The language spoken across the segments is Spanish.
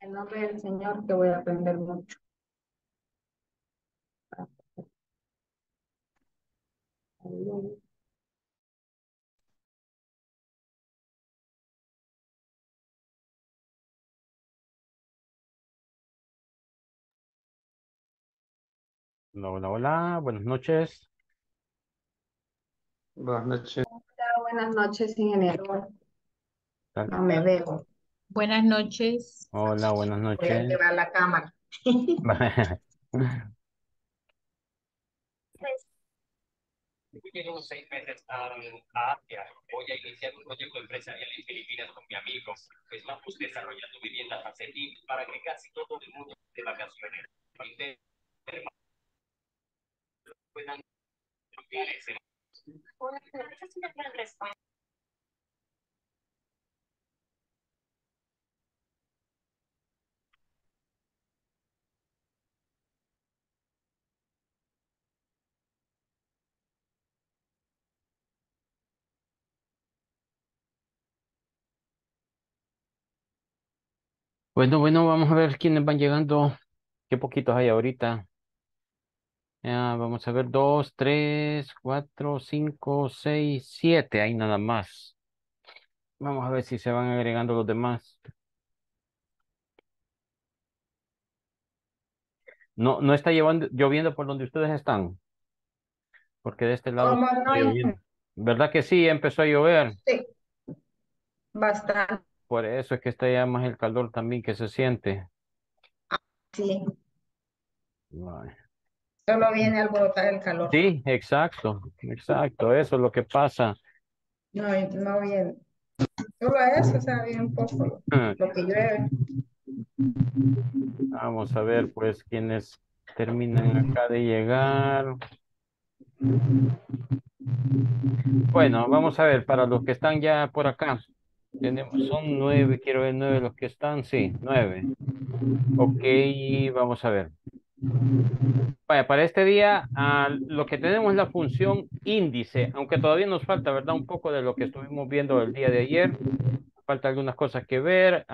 En nombre del Señor te voy a aprender mucho. Hola, hola, hola, buenas noches. Buenas noches. buenas noches, ingeniero. No me veo. Buenas noches. Hola, buenas noches. Voy a la cámara. Llevo seis meses ah, ah, a, Asia. Voy a iniciar un proyecto empresarial en Filipinas con mi amigo. Es pues desarrollando viviendas a para que casi todo el mundo de vacaciones puedan Hola, es una respuesta. Bueno, bueno, vamos a ver quiénes van llegando. Qué poquitos hay ahorita. vamos a ver, dos, tres, cuatro, cinco, seis, siete. Hay nada más. Vamos a ver si se van agregando los demás. No, no está lloviendo por donde ustedes están. Porque de este lado. ¿Verdad que sí? Empezó a llover. Sí. Bastante. Por eso es que está ya más el calor también que se siente. Sí. Solo viene al brotar el calor. Sí, exacto, exacto, eso es lo que pasa. No, no viene. Solo eso, o sea, un poco ah. lo que llueve. Vamos a ver, pues, quienes terminan acá de llegar. Bueno, vamos a ver, para los que están ya por acá, tenemos, son nueve, quiero ver nueve los que están, sí, nueve. Ok, vamos a ver. Vaya, para este día ah, lo que tenemos es la función índice, aunque todavía nos falta, ¿verdad? Un poco de lo que estuvimos viendo el día de ayer. Falta algunas cosas que ver,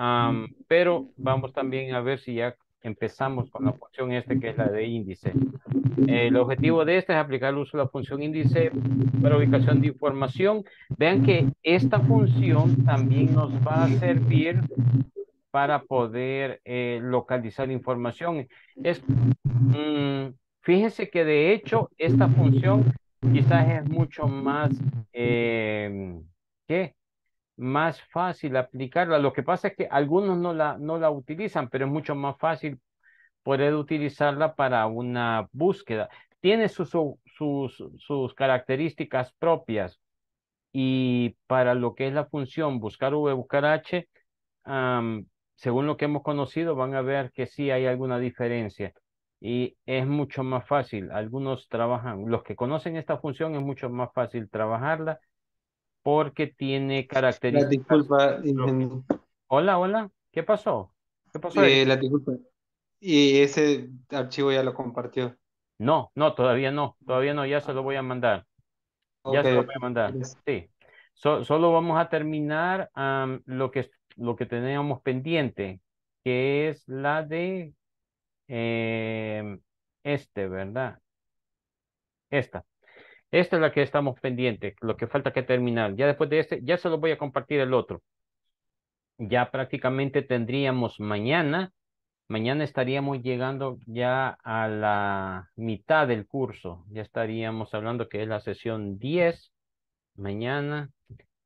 pero vamos también a ver si ya empezamos con la función este que es la de índice. El objetivo de este es aplicar el uso de la función índice para ubicación de información. Vean que esta función también nos va a servir para poder eh, localizar información. Es, mm, fíjense que de hecho esta función quizás es mucho más, eh, que más fácil aplicarla. Lo que pasa es que algunos no la, no la utilizan, pero es mucho más fácil poder utilizarla para una búsqueda. Tiene sus, sus, sus características propias y para lo que es la función buscar V, buscar H, según lo que hemos conocido, van a ver que sí hay alguna diferencia y es mucho más fácil. Algunos trabajan, los que conocen esta función es mucho más fácil trabajarla porque tiene características. disculpa. Hola, hola. ¿Qué pasó? ¿Qué pasó? Eh, la disculpa. Y ese archivo ya lo compartió. No, no, todavía no, todavía no, ya se lo voy a mandar. Ya se lo voy a mandar. Sí. solo vamos a terminar lo, que, lo que teníamos pendiente, que es la de em, este, ¿verdad? Esta. Esta es la que estamos pendientes, lo que falta que terminar. Ya después de este, ya se lo voy a compartir el otro. Ya prácticamente tendríamos mañana, mañana estaríamos llegando ya a la mitad del curso. Ya estaríamos hablando que es la sesión 10 mañana.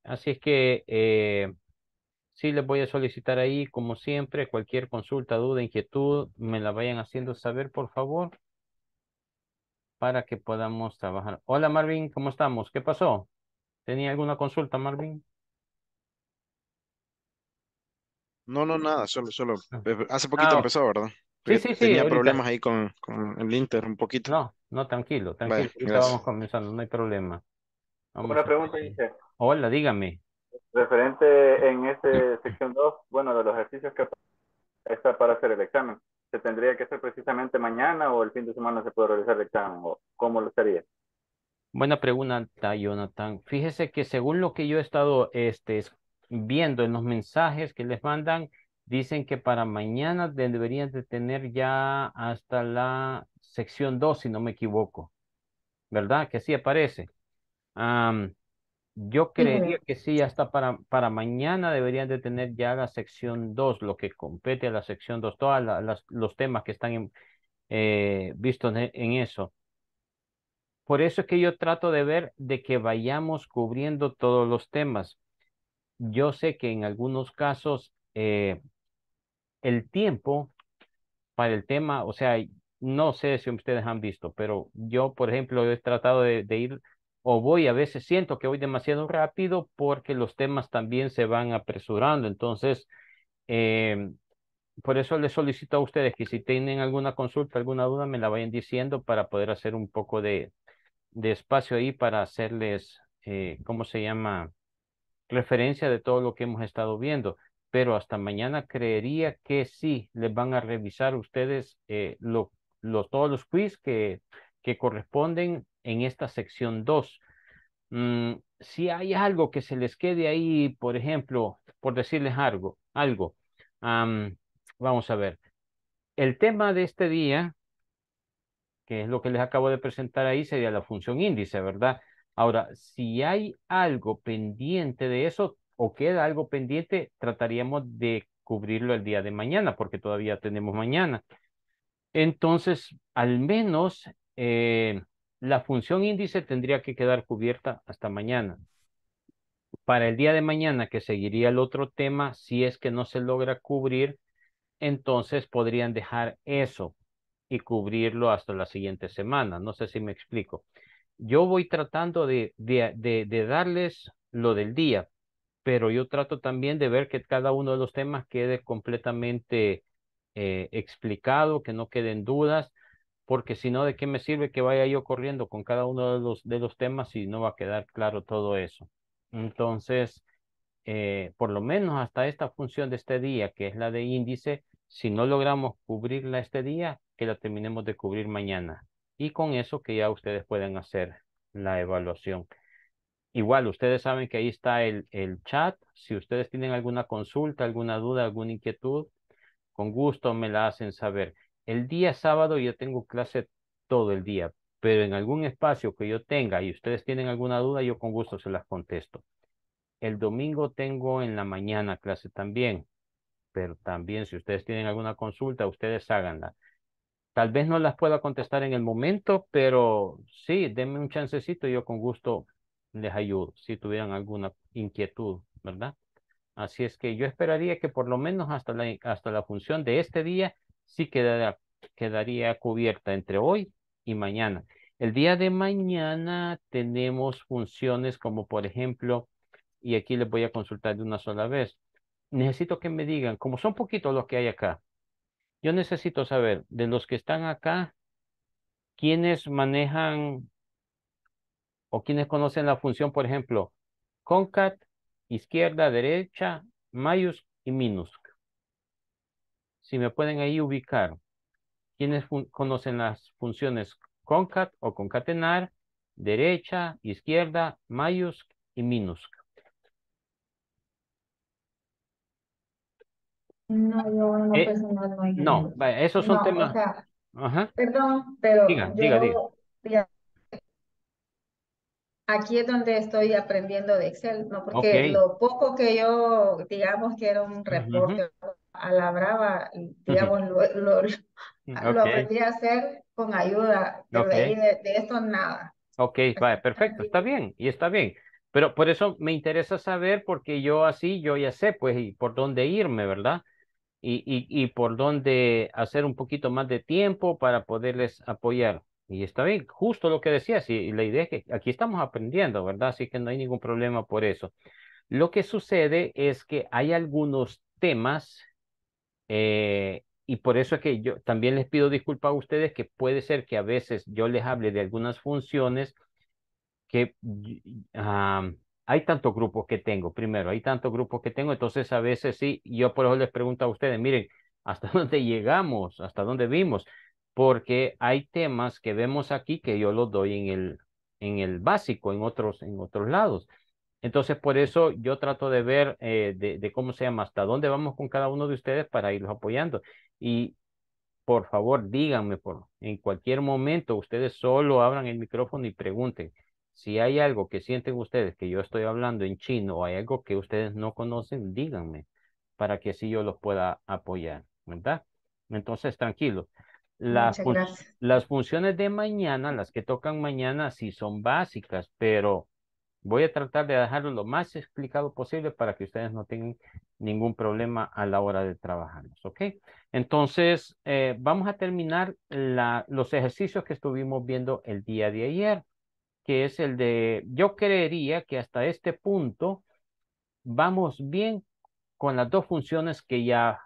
Así es que eh, sí les voy a solicitar ahí, como siempre, cualquier consulta, duda, inquietud, me la vayan haciendo saber, por favor para que podamos trabajar. Hola Marvin, ¿cómo estamos? ¿Qué pasó? ¿Tenía alguna consulta, Marvin? No, no, nada, solo, solo. Ah. Eh, hace poquito ah, empezó, ¿verdad? Sí, sí, sí. Tenía problemas ahí con, con, el Inter un poquito. No, no, tranquilo, tranquilo. estábamos comenzando, no hay problema. Una pregunta, dice. Hola, dígame. Referente en este sección 2, bueno, de los ejercicios que está para hacer el examen se tendría que ser precisamente mañana o el fin de semana se puede realizar el examen o cómo lo sería? Buena pregunta, Jonathan. Fíjese que según lo que yo he estado este, viendo en los mensajes que les mandan, dicen que para mañana deberían de tener ya hasta la sección 2, si no me equivoco. ¿Verdad? Que sí aparece. Yo creería que sí, hasta para, para mañana deberían de tener ya la sección 2, lo que compete a la sección 2, todos las, los temas que están eh, vistos en, eso. Por eso es que yo trato de ver de que vayamos cubriendo todos los temas. Yo sé que en algunos casos eh, el tiempo para el tema, o sea, no sé si ustedes han visto, pero yo, por ejemplo, he tratado de ir o voy a veces siento que voy demasiado rápido porque los temas también se van apresurando. Entonces, em, por eso les solicito a ustedes que si tienen alguna consulta, alguna duda, me la vayan diciendo para poder hacer un poco de, espacio ahí para hacerles, eh, ¿cómo se llama? Referencia de todo lo que hemos estado viendo. Pero hasta mañana creería que sí, les van a revisar ustedes eh, lo, todos los quiz que, que corresponden en esta sección 2. Mm, si hay algo que se les quede ahí, por ejemplo, por decirles algo, algo vamos a ver. El tema de este día, que es lo que les acabo de presentar ahí, sería la función índice, ¿verdad? Ahora, si hay algo pendiente de eso o queda algo pendiente, trataríamos de cubrirlo el día de mañana, porque todavía tenemos mañana. Entonces, al menos eh, la función índice tendría que quedar cubierta hasta mañana. Para el día de mañana, que seguiría el otro tema, si es que no se logra cubrir, entonces podrían dejar eso y cubrirlo hasta la siguiente semana. No sé si me explico. Yo voy tratando de, de, darles lo del día, pero yo trato también de ver que cada uno de los temas quede completamente eh, explicado, que no queden dudas porque si no, ¿de qué me sirve que vaya yo corriendo con cada uno de los, de los temas si no va a quedar claro todo eso? Entonces, eh, por lo menos hasta esta función de este día, que es la de índice, si no logramos cubrirla este día, que la terminemos de cubrir mañana. Y con eso que ya ustedes pueden hacer la evaluación. Igual, ustedes saben que ahí está el, el chat. Si ustedes tienen alguna consulta, alguna duda, alguna inquietud, con gusto me la hacen saber el día sábado yo tengo clase todo el día, pero en algún espacio que yo tenga y ustedes tienen alguna duda, yo con gusto se las contesto. El domingo tengo en la mañana clase también, pero también si ustedes tienen alguna consulta, ustedes háganla. Tal vez no las pueda contestar en el momento, pero sí, denme un chancecito, y yo con gusto les ayudo si tuvieran alguna inquietud, ¿verdad? Así es que yo esperaría que por lo menos hasta la, hasta la función de este día sí quedará, quedaría cubierta entre hoy y mañana. El día de mañana tenemos funciones como por ejemplo, y aquí les voy a consultar de una sola vez, necesito que me digan, como son poquitos los que hay acá, yo necesito saber de los que están acá, quiénes manejan o quienes conocen la función, por ejemplo, concat, izquierda, derecha, mayús y minus si me pueden ahí ubicar quienes conocen las funciones concat o concatenar, derecha, izquierda, mayus y minus. No, yo no eh, pues, no vaya, esos son temas. Perdón, pero diga, diga, diga. Aquí es donde estoy aprendiendo de Excel, ¿no? Porque lo poco que yo, digamos quiero un reporte, a la brava, digamos, lo, lo, mm, aprendí a hacer con ayuda, de, de, esto nada. Ok, vale, perfecto, está bien, y está bien. Pero por eso me interesa saber, porque yo así, yo ya sé, pues, y por dónde irme, ¿verdad? Y, y, y por dónde hacer un poquito más de tiempo para poderles apoyar. Y está bien, justo lo que decías, y la idea es que aquí estamos aprendiendo, ¿verdad? Así que no hay ningún problema por eso. Lo que sucede es que hay algunos temas eh, y por eso es que yo también les pido disculpas a ustedes que puede ser que a veces yo les hable de algunas funciones que hay tantos grupos que tengo, primero, hay tantos grupos que tengo, entonces a veces sí, yo por eso les pregunto a ustedes, miren, ¿hasta dónde llegamos? ¿Hasta dónde vimos? Porque hay temas que vemos aquí que yo los doy en el, en el básico, en otros, en otros lados. Entonces, por eso yo trato de ver eh, de, cómo se llama, hasta dónde vamos con cada uno de ustedes para irlos apoyando. Y por favor, díganme, por, en cualquier momento, ustedes solo abran el micrófono y pregunten. Si hay algo que sienten ustedes que yo estoy hablando en chino o hay algo que ustedes no conocen, díganme para que así yo los pueda apoyar, ¿verdad? Entonces, tranquilo. Las, las funciones de mañana, las que tocan mañana, sí son básicas, pero Voy a tratar de dejarlo lo más explicado posible para que ustedes no tengan ningún problema a la hora de trabajarlos, ¿ok? Entonces, eh, vamos a terminar los ejercicios que estuvimos viendo el día de ayer, que es el de, yo creería que hasta este punto vamos bien con las dos funciones que ya,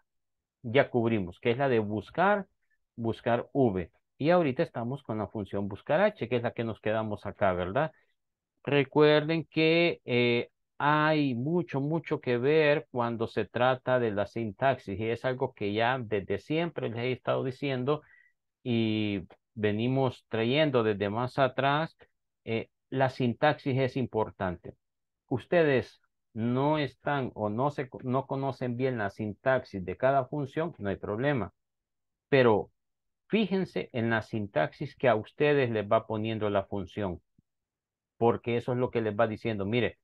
ya cubrimos, que es la de buscar, buscar V. Y ahorita estamos con la función buscar H, que es la que nos quedamos acá, ¿verdad? Recuerden que eh, hay mucho, mucho que ver cuando se trata de la sintaxis y es algo que ya desde siempre les he estado diciendo y venimos trayendo desde más atrás. Eh, la sintaxis es importante. Ustedes no están o no, se, no conocen bien la sintaxis de cada función, no hay problema. Pero fíjense en la sintaxis que a ustedes les va poniendo la función porque eso es lo que les va diciendo, mire,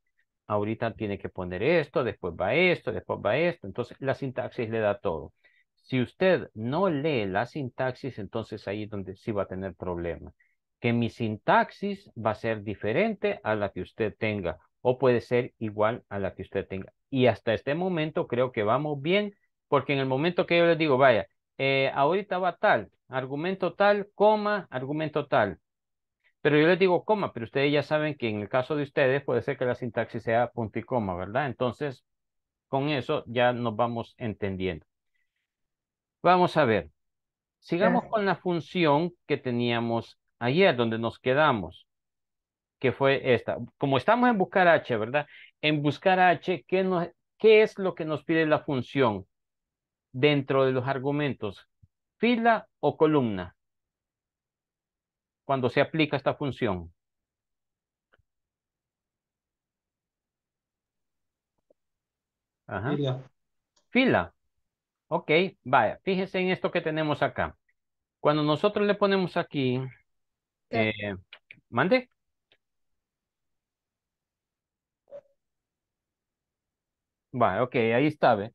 ahorita tiene que poner esto, después va esto, después va esto, entonces la sintaxis le da todo. Si usted no lee la sintaxis, entonces ahí es donde sí va a tener problemas. Que mi sintaxis va a ser diferente a la que usted tenga o puede ser igual a la que usted tenga. Y hasta este momento creo que vamos bien, porque en el momento que yo les digo, vaya, eh, ahorita va tal, argumento tal, coma, argumento tal. Pero yo les digo coma, pero ustedes ya saben que en el caso de ustedes puede ser que la sintaxis sea punto y coma, ¿verdad? Entonces, con eso ya nos vamos entendiendo. Vamos a ver. Sigamos con la función que teníamos ayer, donde nos quedamos, que fue esta. Como estamos en buscar h, ¿verdad? En buscar h, ¿qué, ¿qué es lo que nos pide la función dentro de los argumentos? ¿Fila o columna? cuando se aplica esta función? Ajá. Fila. Fila. Ok, vaya, fíjese en esto que tenemos acá. Cuando nosotros le ponemos aquí, eh, mande. Vaya, ok, ahí está, ¿ve?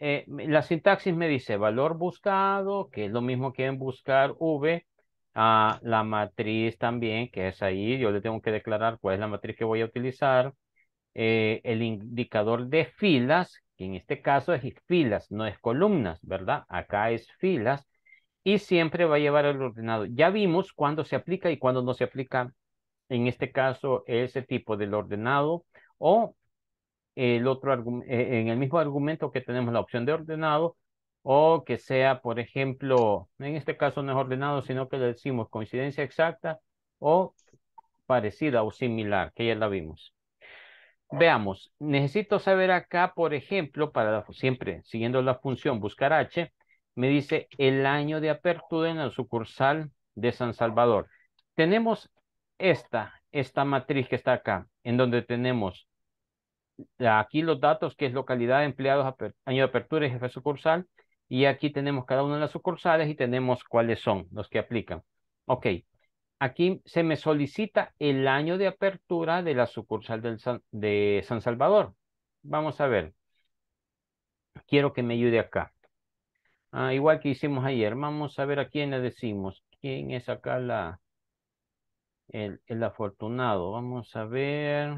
Eh, la sintaxis me dice valor buscado, que es lo mismo que en buscar v, a la matriz también, que es ahí, yo le tengo que declarar cuál es la matriz que voy a utilizar, eh, el indicador de filas, que en este caso es filas, no es columnas, ¿verdad? Acá es filas, y siempre va a llevar el ordenado. Ya vimos cuándo se aplica y cuándo no se aplica, en este caso, ese tipo del ordenado, o el otro eh, en el mismo argumento que tenemos la opción de ordenado, o que sea, por ejemplo, en este caso no es ordenado, sino que le decimos coincidencia exacta o parecida o similar, que ya la vimos. Veamos, necesito saber acá, por ejemplo, para siempre siguiendo la función buscar H, me dice el año de apertura en el sucursal de San Salvador. Tenemos esta, esta matriz que está acá, en donde tenemos aquí los datos que es localidad, empleados, año de apertura y jefe sucursal, y aquí tenemos cada una de las sucursales y tenemos cuáles son los que aplican. Ok, aquí se me solicita el año de apertura de la sucursal del de San Salvador. Vamos a ver. Quiero que me ayude acá. Ah, igual que hicimos ayer. Vamos a ver a quién le decimos. ¿Quién es acá la, el afortunado? Vamos a ver.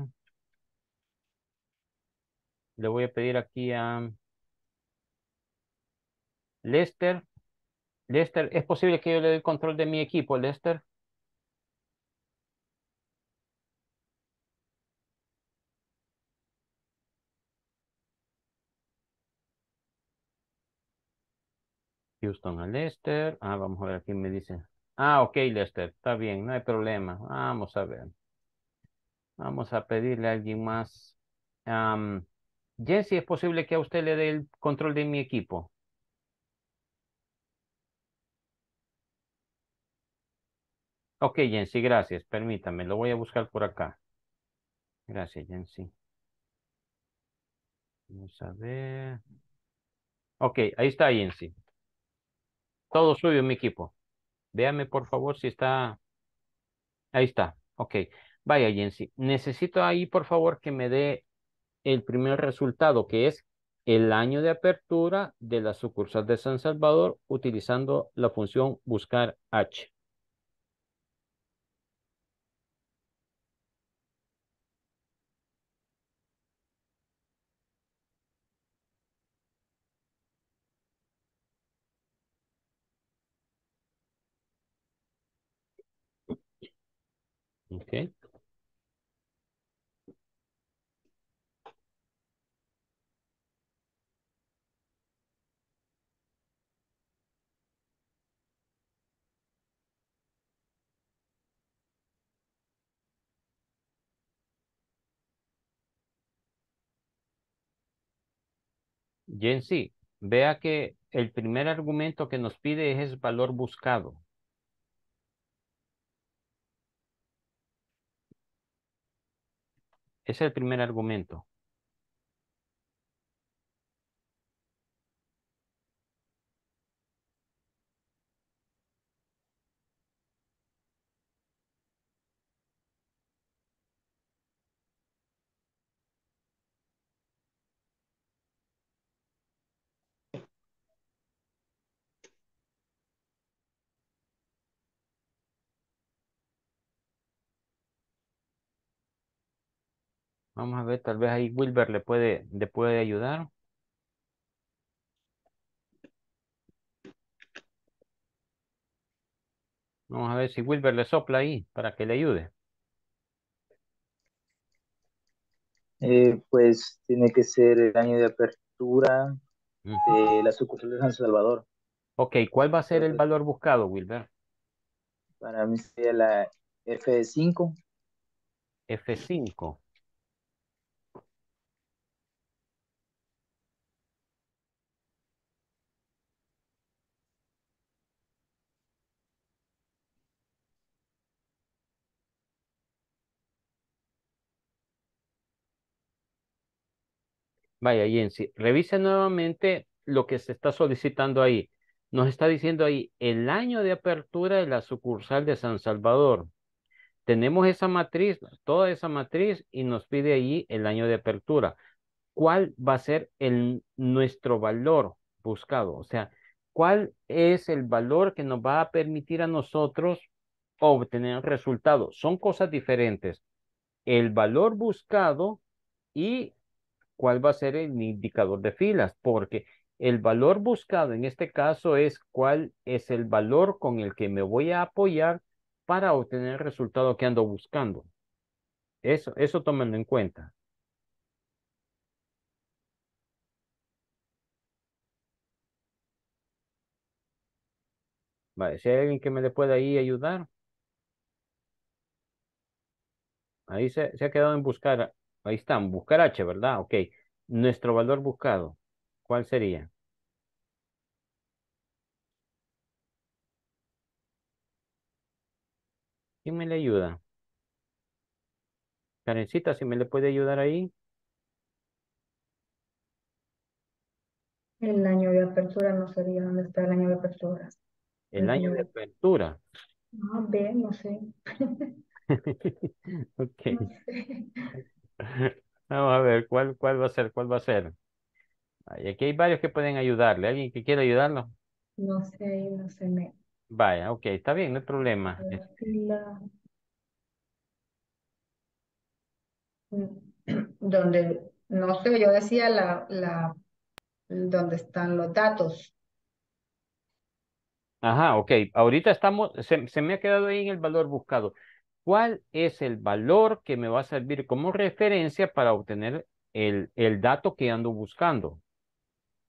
Le voy a pedir aquí a Lester, Lester, ¿es posible que yo le dé el control de mi equipo, Lester? Houston a Lester. Ah, vamos a ver quién me dice. Ah, ok, Lester, está bien, no hay problema. Vamos a ver. Vamos a pedirle a alguien más. Jesse, ¿es posible que a usted le dé el control de mi equipo? Ok, Jensi, gracias. Permítame, lo voy a buscar por acá. Gracias, Jensi. Vamos a ver. Ok, ahí está Jensi. Todo suyo, mi equipo. Véame, por favor, si está. Ahí está. Ok. Vaya, Jensi. Necesito ahí, por favor, que me dé el primer resultado, que es el año de apertura de la sucursal de San Salvador utilizando la función buscar H. Gen sí, vea que el primer argumento que nos pide es el valor buscado. Es el primer argumento. Vamos a ver, tal vez ahí Wilber le puede, le puede ayudar. Vamos a ver si Wilber le sopla ahí para que le ayude. Eh, pues tiene que ser el año de apertura de la sucursal de San Salvador. Ok, ¿cuál va a ser el valor buscado, Wilber? Para mí sería la F5. F5. Vaya, sí revisa nuevamente lo que se está solicitando ahí. Nos está diciendo ahí el año de apertura de la sucursal de San Salvador. Tenemos esa matriz, toda esa matriz, y nos pide ahí el año de apertura. ¿Cuál va a ser el, nuestro valor buscado? O sea, ¿cuál es el valor que nos va a permitir a nosotros obtener resultados? Son cosas diferentes. El valor buscado y cuál va a ser el indicador de filas, porque el valor buscado en este caso es cuál es el valor con el que me voy a apoyar para obtener el resultado que ando buscando. Eso, eso tomando en cuenta. Vale, si hay alguien que me le pueda ahí ayudar. Ahí se, se ha quedado en buscar Ahí están, buscar H, ¿verdad? Ok. Nuestro valor buscado, ¿cuál sería? ¿Quién me le ayuda? Karencita, si me le puede ayudar ahí. El año de apertura no sería dónde está el año de apertura. El año de apertura. No, ah, B, no sé. ok. Vamos a ver, ¿cuál, ¿cuál va a ser? ¿Cuál va a ser? aquí hay varios que pueden ayudarle. ¿Alguien que quiera ayudarlo? No sé, no sé. me... Vaya, ok, está bien, no hay problema. La... Donde, no sé, yo decía la, la, donde están los datos. Ajá, ok. Ahorita estamos, se, se me ha quedado ahí en el valor buscado cuál es el valor que me va a servir como referencia para obtener el, el dato que ando buscando.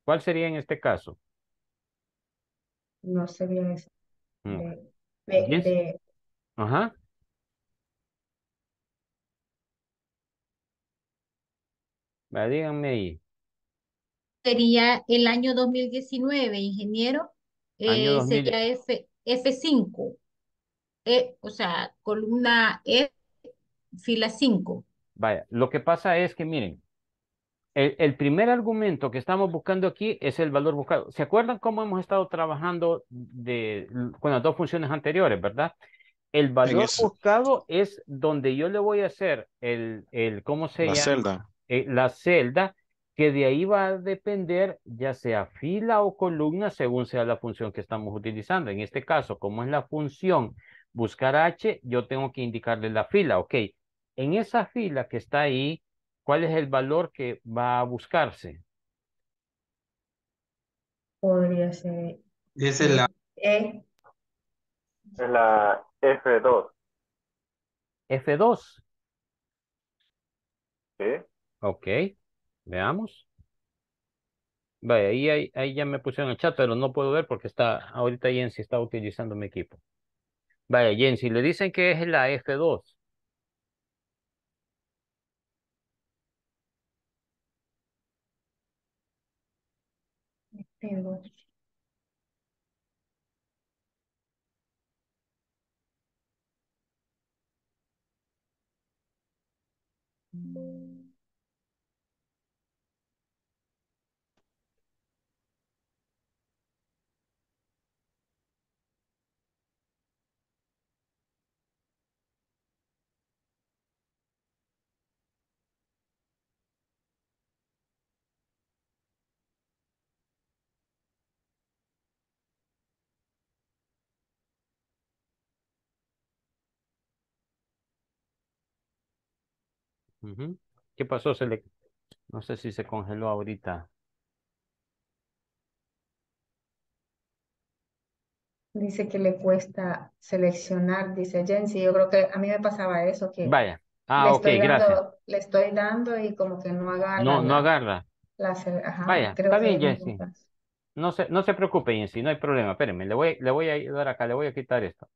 ¿Cuál sería en este caso? No sé eso. Mm, de, Ajá. díganme ahí. Sería el año 2019, ingeniero. Eh, sería F, F5. E, o sea, columna E, fila 5. Vaya, lo que pasa es que miren, el, primer argumento que estamos buscando aquí es el valor buscado. ¿Se acuerdan cómo hemos estado trabajando de, con las dos funciones anteriores, verdad? El valor buscado es donde yo le voy a hacer el, el ¿cómo se la Celda. Eh, la celda, que de ahí va a depender ya sea fila o columna según sea la función que estamos utilizando. En este caso, como es la función buscar H, yo tengo que indicarle la fila, ok. En esa fila que está ahí, ¿cuál es el valor que va a buscarse? Podría ser... Es la... E. Es la F2. F2. Sí. Ok, veamos. Vaya, ahí, ahí, ya me pusieron el chat, pero no puedo ver porque está ahorita si está utilizando mi equipo. Vaya, Jen, si le dicen que es la F2, ¿Qué pasó? No sé si se congeló ahorita. Dice que le cuesta seleccionar, dice Jensi. Yo creo que a mí me pasaba eso, que Vaya. Ah, le estoy dando, gracias. Le estoy dando y como que no agarra. No, no agarra. Vaya, está bien, No se, no se preocupe, Jensi, no hay problema. Espérenme, le voy, le voy a ayudar acá, le voy a quitar esto.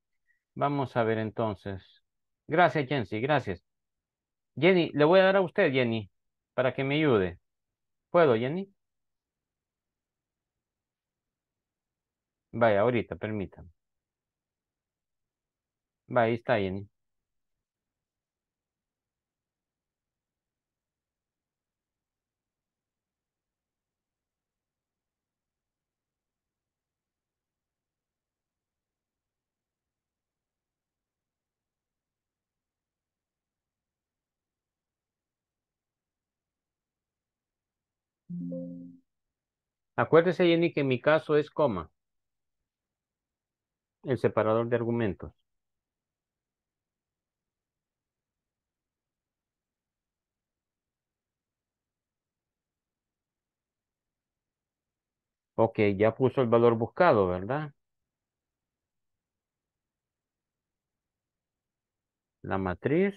Vamos a ver entonces. Gracias, Jensi, gracias. Jenny, le voy a dar a usted, Jenny, para que me ayude. ¿Puedo, Jenny? Vaya, ahorita, permítame. Vaya, ahí está, Jenny. Acuérdese, Jenny, que en mi caso es coma. El separador de argumentos. Ok, ya puso el valor buscado, ¿verdad? La matriz.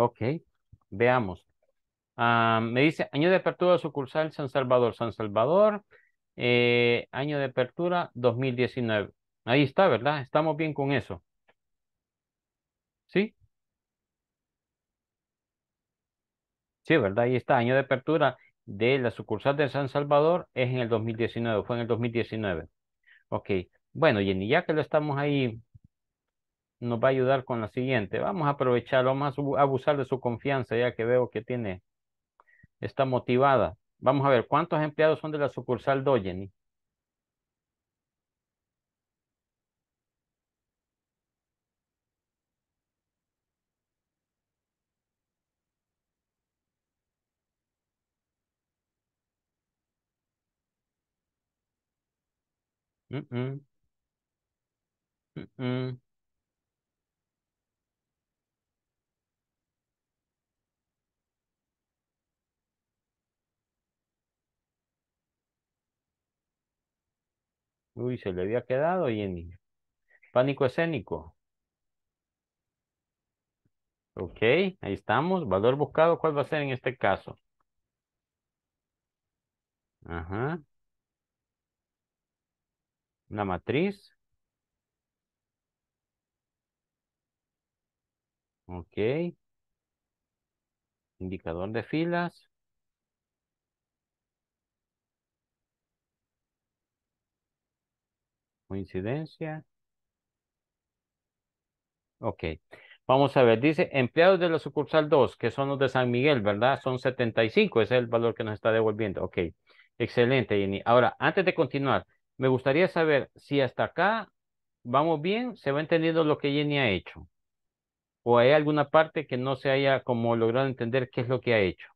Ok, veamos. Ah, me dice, año de apertura de sucursal San Salvador, San Salvador, eh, año de apertura 2019. Ahí está, ¿verdad? Estamos bien con eso. ¿Sí? Sí, ¿verdad? Ahí está, año de apertura de la sucursal de San Salvador es en el 2019, fue en el 2019. Ok, bueno, Jenny, ya que lo estamos ahí nos va a ayudar con la siguiente. Vamos a aprovecharlo vamos a abusar de su confianza ya que veo que tiene, está motivada. Vamos a ver, ¿cuántos empleados son de la sucursal doyeni Mm -mm. Mm, mm. Uy, se le había quedado, en... Pánico escénico. Ok, ahí estamos. Valor buscado, ¿cuál va a ser en este caso? Ajá. Una matriz. Ok. Indicador de filas. Coincidencia. Ok. Vamos a ver, dice empleados de la sucursal 2, que son los de San Miguel, ¿verdad? Son 75, ese es el valor que nos está devolviendo. Ok, excelente, Jenny. Ahora, antes de continuar, me gustaría saber si hasta acá vamos bien, se va entendiendo lo que Jenny ha hecho. ¿O hay alguna parte que no se haya como logrado entender qué es lo que ha hecho?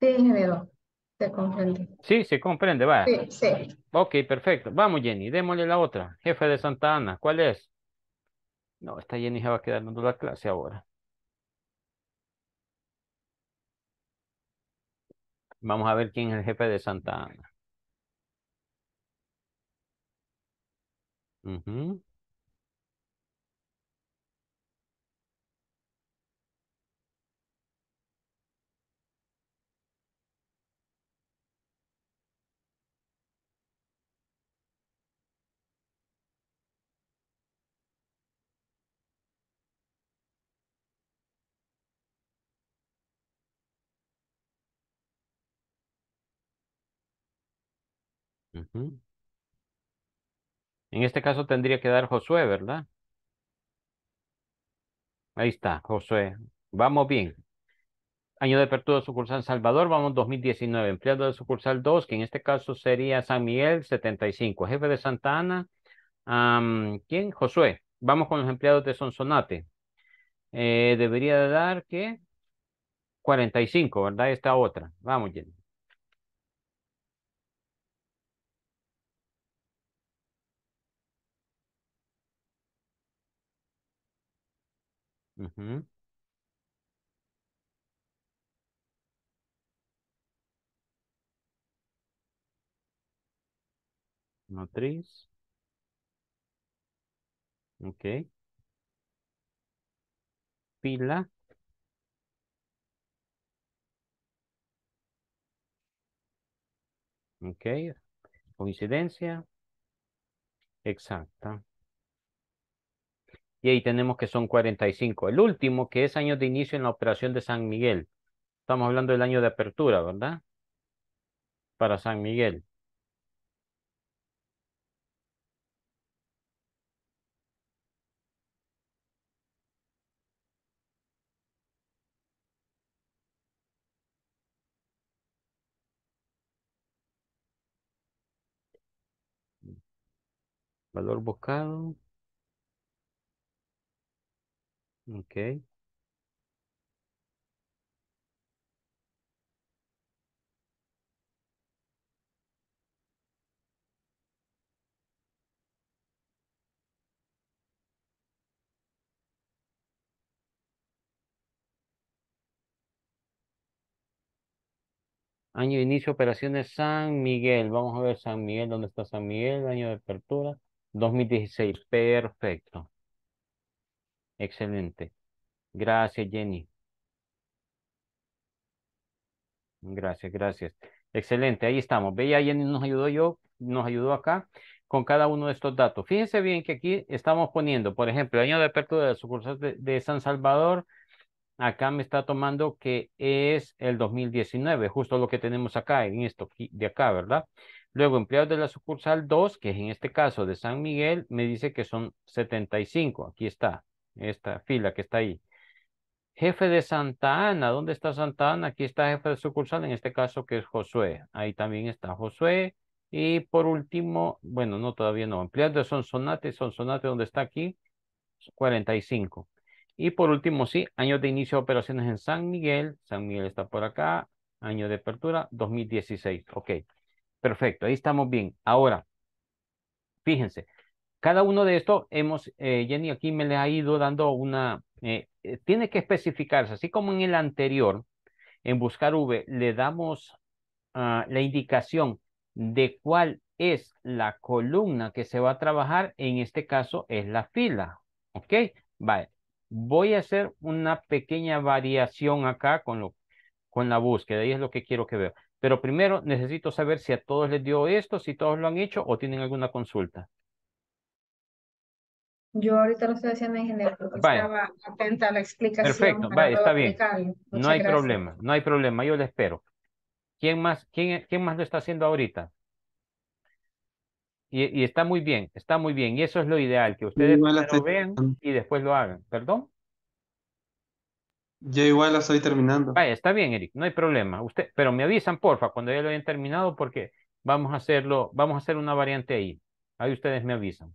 Sí, ingeniero. Se comprende. Sí, se comprende, va. Sí, sí. Ok, perfecto. Vamos, Jenny, démosle la otra. Jefe de Santa Ana, ¿cuál es? No, esta Jenny se va a quedar dando la clase ahora. Vamos a ver quién es el jefe de Santa Ana. En este caso tendría que dar Josué, ¿verdad? Ahí está, Josué. Vamos bien. Año de apertura de sucursal Salvador, vamos 2019. Empleado de sucursal 2, que en este caso sería San Miguel 75. Jefe de Santa Ana, ¿quién? Josué. Vamos con los empleados de Sonsonate. Eh, debería de dar que 45, ¿verdad? Esta otra. Vamos, bien. mm Matriz. Ok. Pila. Okay. Coincidencia. Exacta y ahí tenemos que son 45. El último, que es año de inicio en la operación de San Miguel. Estamos hablando del año de apertura, ¿verdad? Para San Miguel. Valor buscado. Okay. Año de inicio operaciones San Miguel. Vamos a ver San Miguel, ¿dónde está San Miguel? Año de apertura, dos 2016. Perfecto. Excelente. Gracias, Jenny. Gracias, gracias. Excelente, ahí estamos. Veía, Jenny nos ayudó yo, nos ayudó acá con cada uno de estos datos. Fíjense bien que aquí estamos poniendo, por ejemplo, el año de apertura de la sucursal de, de San Salvador, acá me está tomando que es el 2019, justo lo que tenemos acá, en esto de acá, ¿verdad? Luego, empleados de la sucursal 2, que es en este caso de San Miguel, me dice que son 75, aquí está esta fila que está ahí. Jefe de Santa Ana, ¿dónde está Santa Ana? Aquí está jefe de sucursal, en este caso que es Josué. Ahí también está Josué. Y por último, bueno, no, todavía no. empleado de Sonsonate, Sonsonate, ¿dónde está aquí? 45. Y por último, sí, año de inicio de operaciones en San Miguel. San Miguel está por acá. Año de apertura, 2016. Ok, perfecto, ahí estamos bien. Ahora, fíjense, cada uno de estos hemos, eh, Jenny aquí me le ha ido dando una, eh, eh, tiene que especificarse, así como en el anterior, en buscar V, le damos ah, la indicación de cuál es la columna que se va a trabajar, en este caso es la fila, ¿ok? Vale, voy a hacer una pequeña variación acá con, lo, con la búsqueda Ahí es lo que quiero que vea. Pero primero necesito saber si a todos les dio esto, si todos lo han hecho o tienen alguna consulta. Yo ahorita lo estoy haciendo en general estaba atenta a la explicación. Perfecto, está bien. No hay problema, no hay problema, yo le espero. ¿Quién más, quién, quién más lo está haciendo ahorita? Y, está muy bien, está muy bien. Y eso es lo ideal, que ustedes lo vean y después lo hagan. ¿Perdón? Yo igual la estoy terminando. está bien, Eric, no hay problema. Usted, pero me avisan, porfa, cuando ya lo hayan terminado, porque vamos a hacerlo, vamos a hacer una variante ahí. Ahí ustedes me avisan.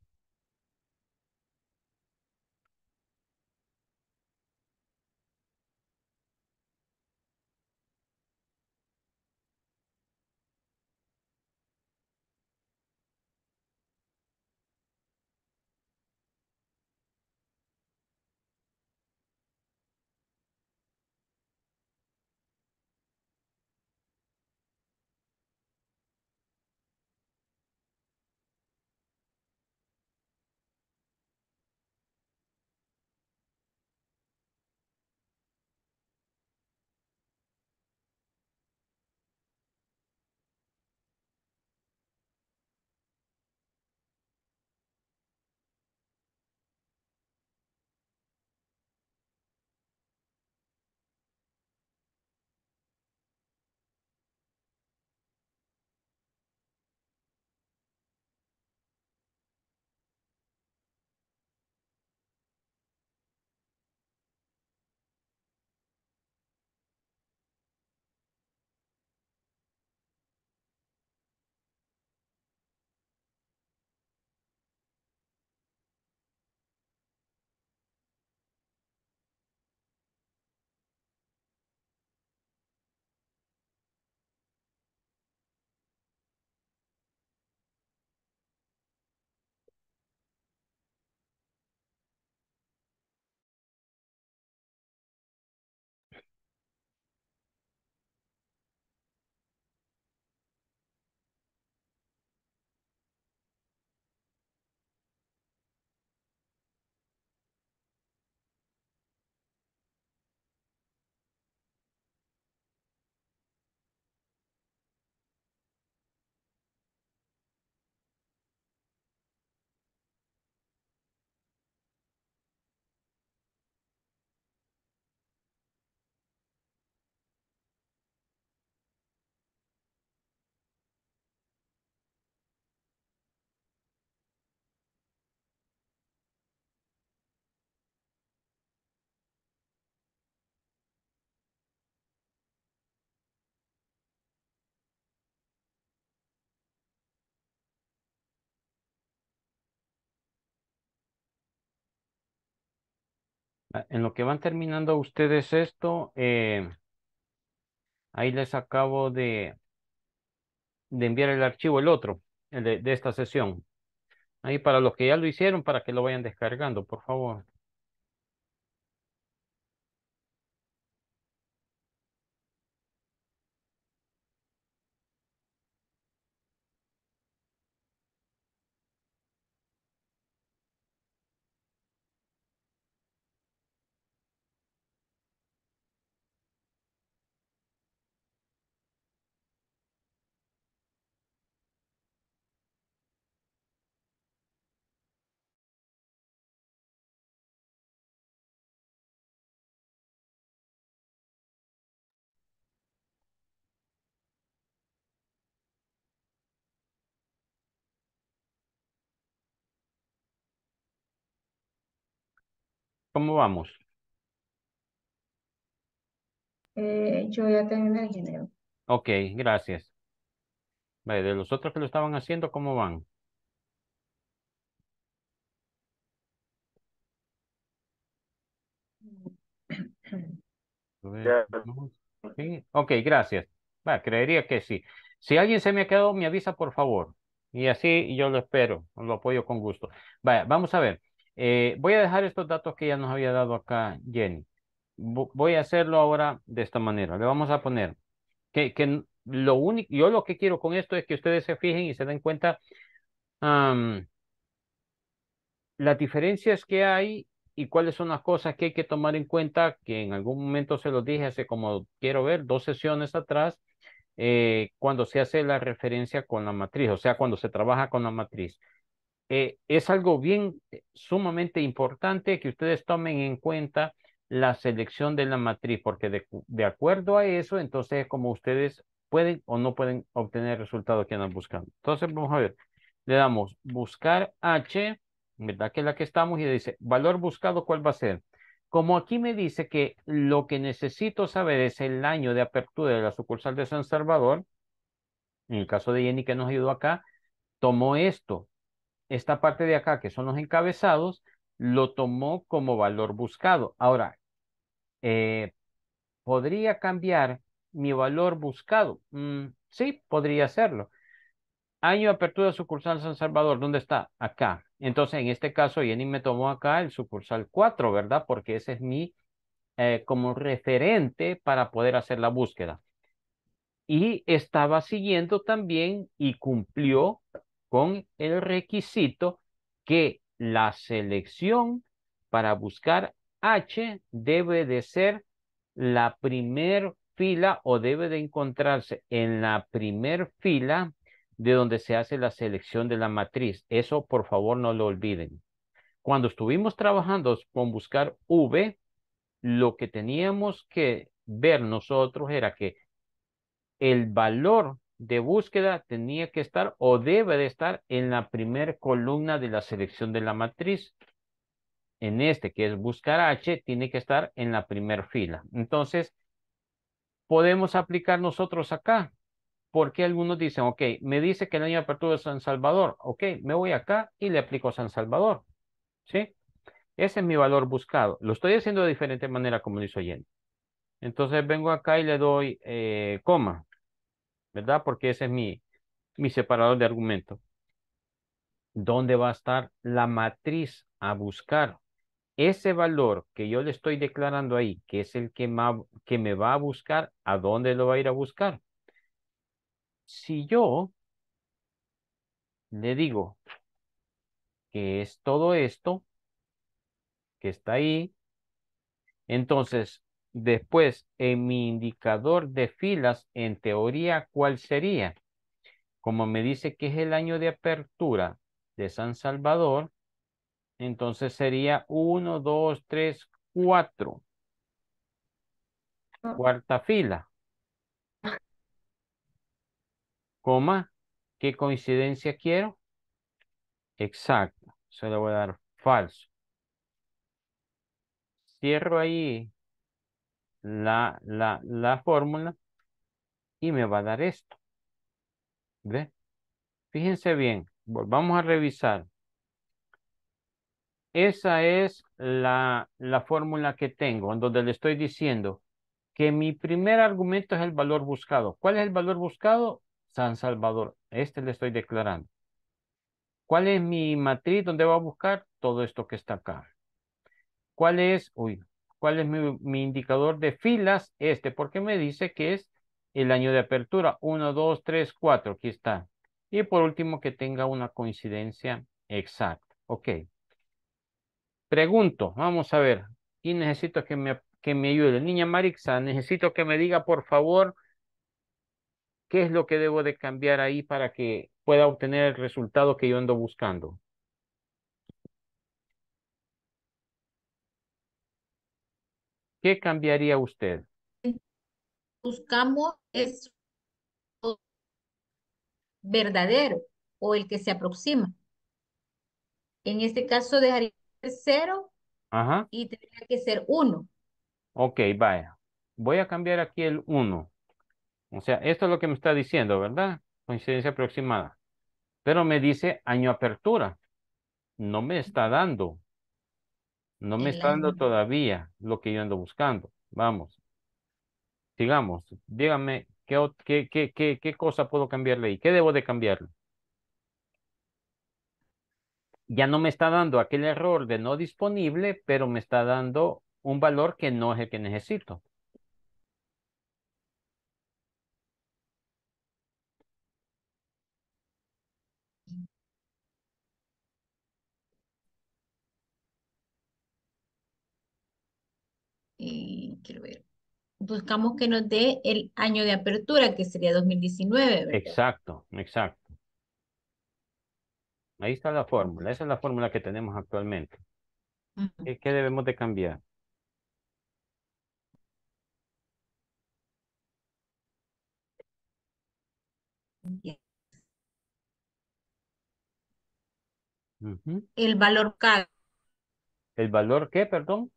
Ah, en lo que van terminando ustedes esto, eh, ahí les acabo de, de enviar el archivo, el otro, el de esta sesión. Ahí para los que ya lo hicieron, para que lo vayan descargando, por favor. ¿Cómo vamos? Eh, yo ya terminé el género. Ok, gracias. Vale, de los otros que lo estaban haciendo, ¿cómo van? Ok, gracias. Va, creería que sí. Si alguien se me ha quedado, me avisa, por favor. Y así yo lo espero, lo apoyo con gusto. Vaya, vamos a ver. Eh, voy a dejar estos datos que ya nos había dado acá Jenny. Voy a hacerlo ahora de esta manera. Le vamos a poner que, que lo único, yo lo que quiero con esto es que ustedes se fijen y se den cuenta las diferencias que hay y cuáles son las cosas que hay que tomar en cuenta, que en algún momento se los dije hace como quiero ver, dos sesiones atrás, eh, cuando se hace la referencia con la matriz, o sea, cuando se trabaja con la matriz. Eh, es algo bien eh, sumamente importante que ustedes tomen en cuenta la selección de la matriz, porque de, acuerdo a eso, entonces como ustedes pueden o no pueden obtener el resultado que andan buscando. Entonces, vamos a ver, le damos buscar H, ¿verdad? Que es la que estamos y dice, valor buscado, ¿cuál va a ser? Como aquí me dice que lo que necesito saber es el año de apertura de la sucursal de San Salvador, en el caso de Jenny que nos ayudó acá, tomó esto, esta parte de acá, que son los encabezados, lo tomó como valor buscado. Ahora, eh, ¿podría cambiar mi valor buscado? Mm, sí, podría hacerlo. Año de apertura sucursal San Salvador, ¿dónde está? Acá. Entonces, en este caso, Jenny me tomó acá el sucursal 4, ¿verdad? Porque ese es mi eh, como referente para poder hacer la búsqueda. Y estaba siguiendo también y cumplió con el requisito que la selección para buscar H debe de ser la primer fila o debe de encontrarse en la primer fila de donde se hace la selección de la matriz. Eso, por favor, no lo olviden. Cuando estuvimos trabajando con buscar V, lo que teníamos que ver nosotros era que el valor de búsqueda tenía que estar o debe de estar en la primera columna de la selección de la matriz. En este que es buscar H, tiene que estar en la primera fila. Entonces, podemos aplicar nosotros acá. Porque algunos dicen, ok, me dice que el año apertura es San Salvador. Ok, me voy acá y le aplico San Salvador. ¿Sí? Ese es mi valor buscado. Lo estoy haciendo de diferente manera como lo hizo Entonces vengo acá y le doy eh, coma ¿verdad? Porque ese es mi, mi separador de argumento. ¿Dónde va a estar la matriz a buscar? Ese valor que yo le estoy declarando ahí, que es el que, que me va a buscar, ¿a dónde lo va a ir a buscar? Si yo le digo que es todo esto que está ahí, entonces Después, en mi indicador de filas, en teoría, ¿cuál sería? Como me dice que es el año de apertura de San Salvador, entonces sería 1, 2, 3, 4. Cuarta fila. Coma. ¿Qué coincidencia quiero? Exacto. Se lo voy a dar falso. Cierro ahí la, la, fórmula y me va a dar esto. ¿Ve? Fíjense bien, volvamos a revisar. Esa es la, la fórmula que tengo, en donde le estoy diciendo que mi primer argumento es el valor buscado. ¿Cuál es el valor buscado? San Salvador. Este le estoy declarando. ¿Cuál es mi matriz donde va a buscar todo esto que está acá? ¿Cuál es? Uy, ¿Cuál es mi, indicador de filas? Este, porque me dice que es el año de apertura. Uno, dos, tres, cuatro. Aquí está. Y por último, que tenga una coincidencia exacta. Ok. Pregunto, vamos a ver. Y necesito que me, que me ayude. Niña Marixa, necesito que me diga, por favor, qué es lo que debo de cambiar ahí para que pueda obtener el resultado que yo ando buscando. ¿Qué cambiaría usted? Buscamos es verdadero o el que se aproxima. En este caso dejaría cero y tendría que ser uno. Ok, vaya. Voy a cambiar aquí el uno. O sea, esto es lo que me está diciendo, ¿verdad? Coincidencia aproximada. Pero me dice año apertura. No me está dando. No me está dando todavía lo que yo ando buscando. Vamos. Sigamos. Dígame, ¿qué, qué, cosa puedo cambiarle ahí? ¿Qué debo de cambiarle? Ya no me está dando aquel error de no disponible, pero me está dando un valor que no es el que necesito. quiero ver. Buscamos que nos dé el año de apertura, que sería 2019. Exacto, exacto. Ahí está la fórmula. Esa es la fórmula que tenemos actualmente. ¿Qué, debemos de cambiar? El valor K. ¿El valor qué, perdón?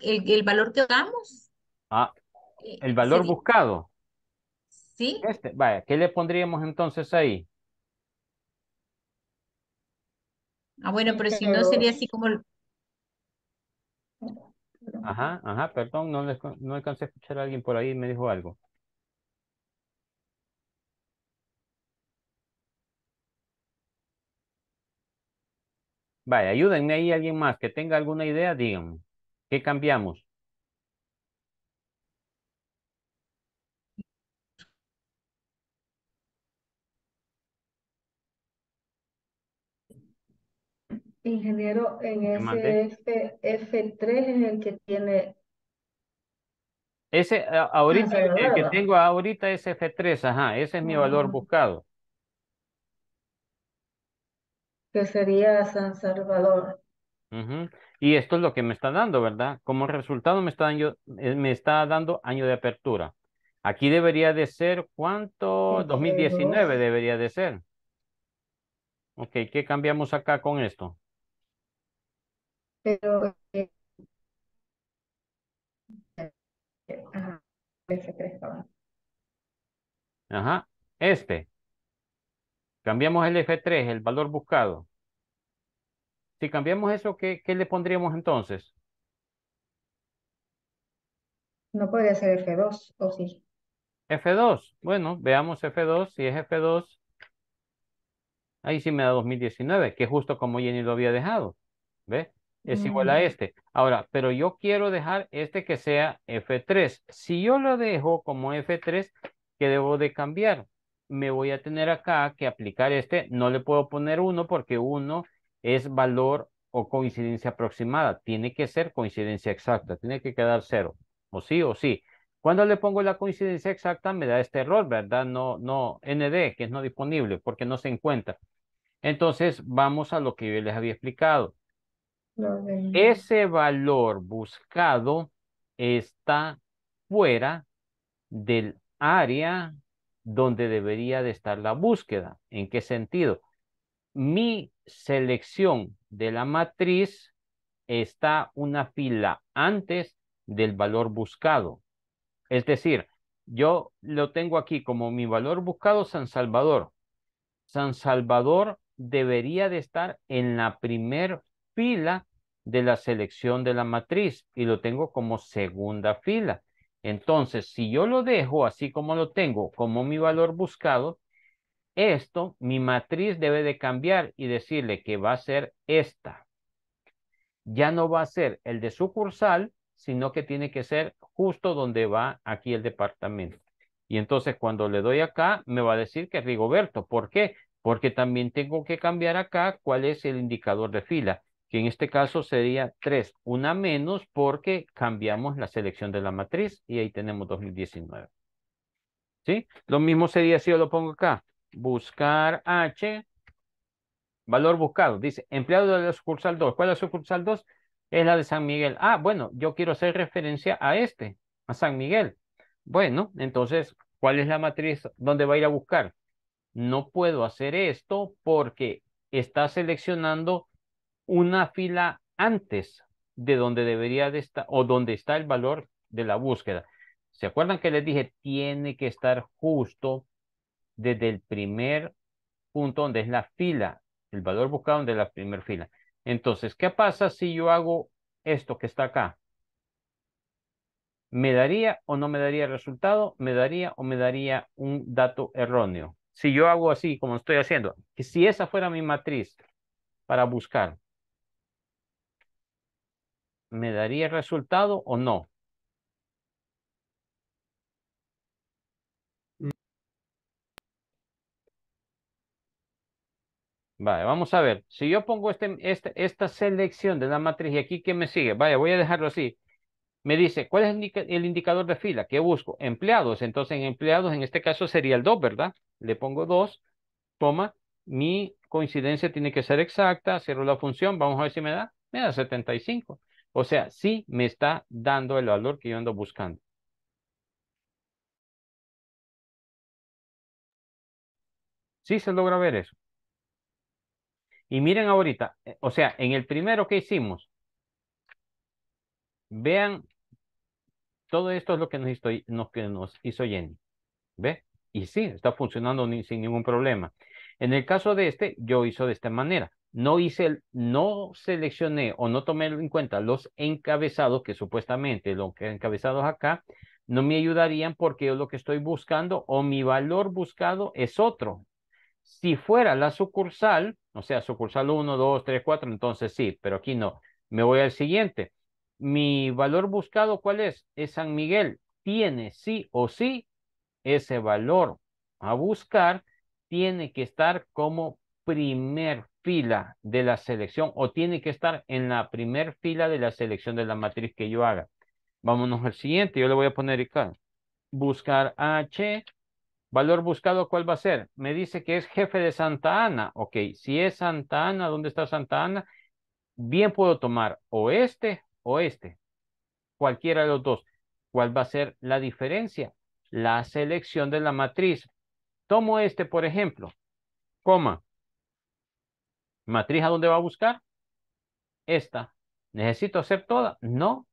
el, el, valor que damos. Ah, eh, el valor buscado. Sí. Este, vaya, ¿qué le pondríamos entonces ahí? Ah, bueno, pero si no sería así como... Ajá, ajá, perdón, no, no alcancé a escuchar a alguien por ahí, me dijo algo. Vaya, ayúdenme ahí alguien más que tenga alguna idea, díganme. ¿Qué cambiamos? Ingeniero, en ese este F, F3 es el que tiene... Ese, eh, ah, ahorita, el que tengo ahorita es F3, ajá, ese es mi ah. valor buscado. Que sería San Salvador. Y esto es lo que me está dando, ¿verdad? Como resultado me está, dando, eh, me está dando año de apertura. Aquí debería de ser, ¿cuánto? 2019 debería de ser. Ok, ¿qué cambiamos acá con esto? Pero... Eh, ajá, este. Cambiamos el F3, el valor buscado. Si cambiamos eso, ¿qué, qué le pondríamos entonces? No puede ser F2, ¿o sí? F2. Bueno, veamos F2. Si es F2, ahí sí me da 2019, que es justo como Jenny lo había dejado. ¿Ve? Es igual a mm. este. Ahora, pero yo quiero dejar este que sea F3. Si yo lo dejo como F3, ¿qué debo de cambiar? Me voy a tener acá que aplicar este. No le puedo poner 1 porque 1 es valor o coincidencia aproximada. Tiene que ser coincidencia exacta, tiene que quedar cero, o sí o sí. Cuando le pongo la coincidencia exacta me da este error, ¿verdad? No, no, ND, que es no disponible porque no se encuentra. Entonces vamos a lo que yo les había explicado. Ese valor buscado está fuera del área donde debería de estar la búsqueda. ¿En qué sentido? Mi selección de la matriz está una fila antes del valor buscado. Es decir, yo lo tengo aquí como mi valor buscado San Salvador. San Salvador debería de estar en la primer fila de la selección de la matriz y lo tengo como segunda fila. Entonces, si yo lo dejo así como lo tengo, como mi valor buscado, esto, mi matriz debe de cambiar y decirle que va a ser esta. Ya no va a ser el de sucursal, sino que tiene que ser justo donde va aquí el departamento. Y entonces cuando le doy acá, me va a decir que Rigoberto. ¿Por qué? Porque también tengo que cambiar acá cuál es el indicador de fila, que en este caso sería 3, una menos porque cambiamos la selección de la matriz y ahí tenemos 2019. ¿Sí? Lo mismo sería si yo lo pongo acá buscar H, valor buscado. Dice, empleado de la sucursal 2. ¿Cuál es la sucursal 2? Es la de San Miguel. Ah, bueno, yo quiero hacer referencia a este, a San Miguel. Bueno, entonces, ¿cuál es la matriz donde va a ir a buscar? No puedo hacer esto porque está seleccionando una fila antes de donde debería de estar o donde está el valor de la búsqueda. ¿Se acuerdan que les dije tiene que estar justo desde el primer punto donde es la fila, el valor buscado donde la primera fila. Entonces, ¿qué pasa si yo hago esto que está acá? ¿Me daría o no me daría resultado? ¿Me daría o me daría un dato erróneo? Si yo hago así, como estoy haciendo, que si esa fuera mi matriz para buscar, ¿me daría resultado o no? Vale, vamos a ver. Si yo pongo este, este, esta selección de la matriz y aquí que me sigue, vaya, voy a dejarlo así. Me dice, ¿cuál es el, indicador de fila? ¿Qué busco? Empleados. Entonces, en empleados, en este caso sería el 2, ¿verdad? Le pongo 2, toma, mi coincidencia tiene que ser exacta, cierro la función, vamos a ver si me da. Me da 75. O sea, sí me está dando el valor que yo ando buscando. Sí se logra ver eso. Y miren ahorita, eh, o sea, en el primero que hicimos, vean, todo esto es lo que nos hizo, que nos hizo Jenny. ¿Ve? Y sí, está funcionando sin ningún problema. En el caso de este, yo hizo de esta manera. No hice, no seleccioné o no tomé en cuenta los encabezados, que supuestamente los encabezados acá no me ayudarían porque yo lo que estoy buscando o mi valor buscado es otro. Si fuera la sucursal, o sea, sucursal 1, 2, 3, 4, entonces sí, pero aquí no. Me voy al siguiente. Mi valor buscado, ¿cuál es? Es San Miguel. Tiene sí o sí ese valor a buscar, tiene que estar como primer fila de la selección o tiene que estar en la primer fila de la selección de la matriz que yo haga. Vámonos al siguiente, yo le voy a poner acá. Buscar H, Valor buscado, ¿cuál va a ser? Me dice que es jefe de Santa Ana. Ok, si es Santa Ana, ¿dónde está Santa Ana? Bien puedo tomar o este o este. Cualquiera de los dos. ¿Cuál va a ser la diferencia? La selección de la matriz. Tomo este, por ejemplo. Coma. ¿Matriz a dónde va a buscar? Esta. ¿Necesito hacer toda? No.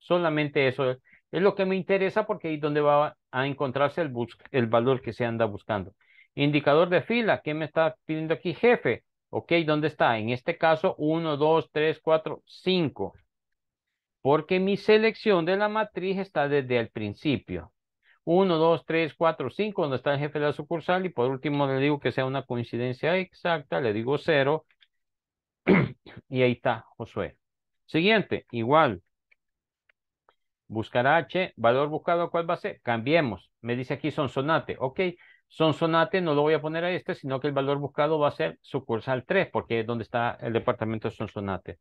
Solamente eso. Es lo que me interesa porque ahí es donde va a encontrarse el, el valor que se anda buscando. Indicador de fila, ¿qué me está pidiendo aquí jefe? Ok, ¿dónde está? En este caso, 1, 2, 3, 4, 5. Porque mi selección de la matriz está desde el principio. 1, 2, 3, 4, 5, donde está el jefe de la sucursal. Y por último le digo que sea una coincidencia exacta, le digo 0. y ahí está, Josué. Siguiente, igual buscar H, valor buscado, ¿cuál va a ser? Cambiemos. Me dice aquí Sonsonate. Ok, Sonsonate no lo voy a poner a este, sino que el valor buscado va a ser sucursal 3, porque es donde está el departamento de Sonsonate.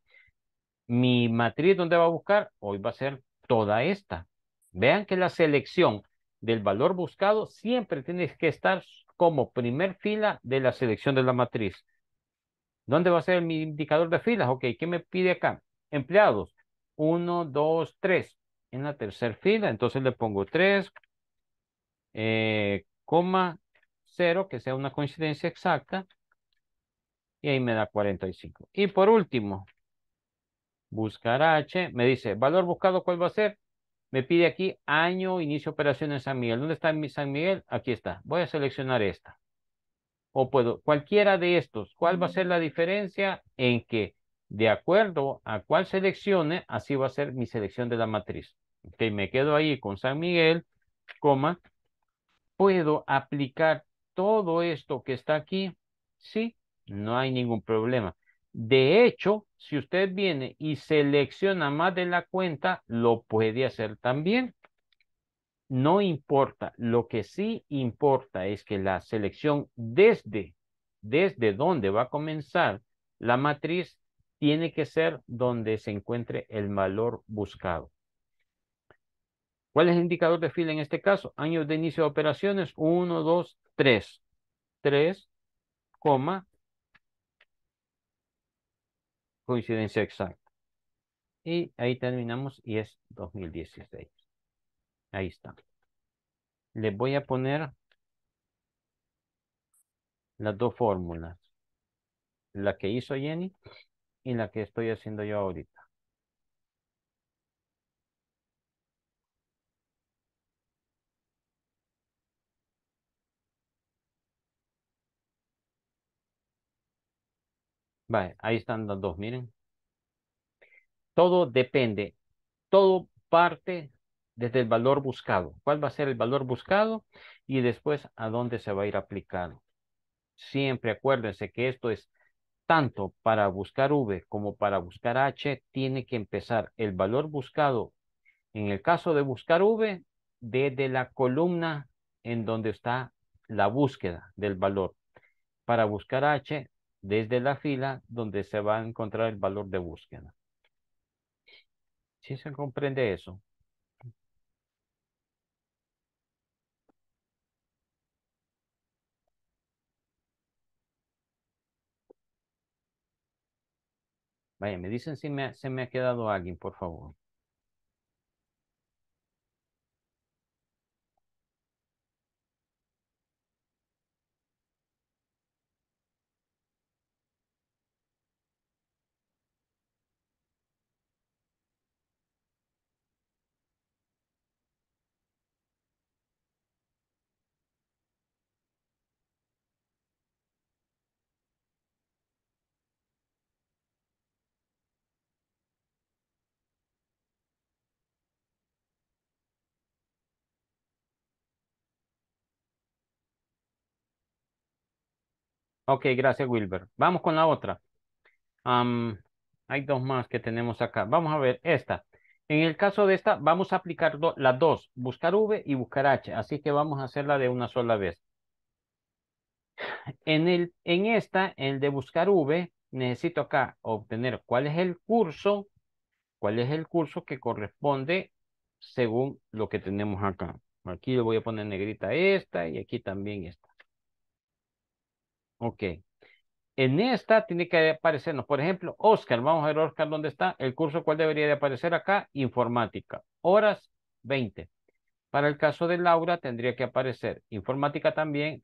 Mi matriz, ¿dónde va a buscar? Hoy va a ser toda esta. Vean que la selección del valor buscado siempre tiene que estar como primer fila de la selección de la matriz. ¿Dónde va a ser mi indicador de filas? Ok, ¿qué me pide acá? Empleados. 1, 2, 3 en la tercera fila, entonces le pongo 3, eh, coma 0, que sea una coincidencia exacta, y ahí me da 45. Y por último, buscar H, me dice, valor buscado, ¿cuál va a ser? Me pide aquí año, inicio operación en San Miguel. ¿Dónde está mi San Miguel? Aquí está. Voy a seleccionar esta. O puedo, cualquiera de estos. ¿Cuál va a ser la diferencia en qué? de acuerdo a cuál seleccione, así va a ser mi selección de la matriz. Ok, me quedo ahí con San Miguel, coma. ¿Puedo aplicar todo esto que está aquí? Sí, no hay ningún problema. De hecho, si usted viene y selecciona más de la cuenta, lo puede hacer también. No importa. Lo que sí importa es que la selección desde, desde dónde va a comenzar la matriz tiene que ser donde se encuentre el valor buscado. ¿Cuál es el indicador de fila en este caso? Años de inicio de operaciones, 1, 2, 3. 3, coma, coincidencia exacta. Y ahí terminamos y es 2016. Ahí está. Le voy a poner las dos fórmulas. La que hizo Jenny y la que estoy haciendo yo ahorita. Vale, ahí están los dos, miren. Todo depende, todo parte desde el valor buscado. ¿Cuál va a ser el valor buscado? Y después a dónde se va a ir aplicando? Siempre acuérdense que esto es tanto para buscar V como para buscar H, tiene que empezar el valor buscado, en el caso de buscar V, desde la columna en donde está la búsqueda del valor. Para buscar H, desde la fila donde se va a encontrar el valor de búsqueda. ¿Sí se comprende eso? Vaya, me dicen si me, se me ha quedado alguien, por favor. Ok, gracias Wilber. Vamos con la otra. hay dos más que tenemos acá. Vamos a ver esta. En el caso de esta, vamos a aplicar las dos, buscar V y buscar H. Así que vamos a hacerla de una sola vez. En, el, en esta, el de buscar V, necesito acá obtener cuál es el curso, cuál es el curso que corresponde según lo que tenemos acá. Aquí le voy a poner negrita esta y aquí también esta. Ok. En esta tiene que aparecernos, por ejemplo, Oscar. Vamos a ver, Oscar, ¿dónde está? El curso, ¿cuál debería de aparecer acá? Informática. Horas, 20. Para el caso de Laura, tendría que aparecer informática también,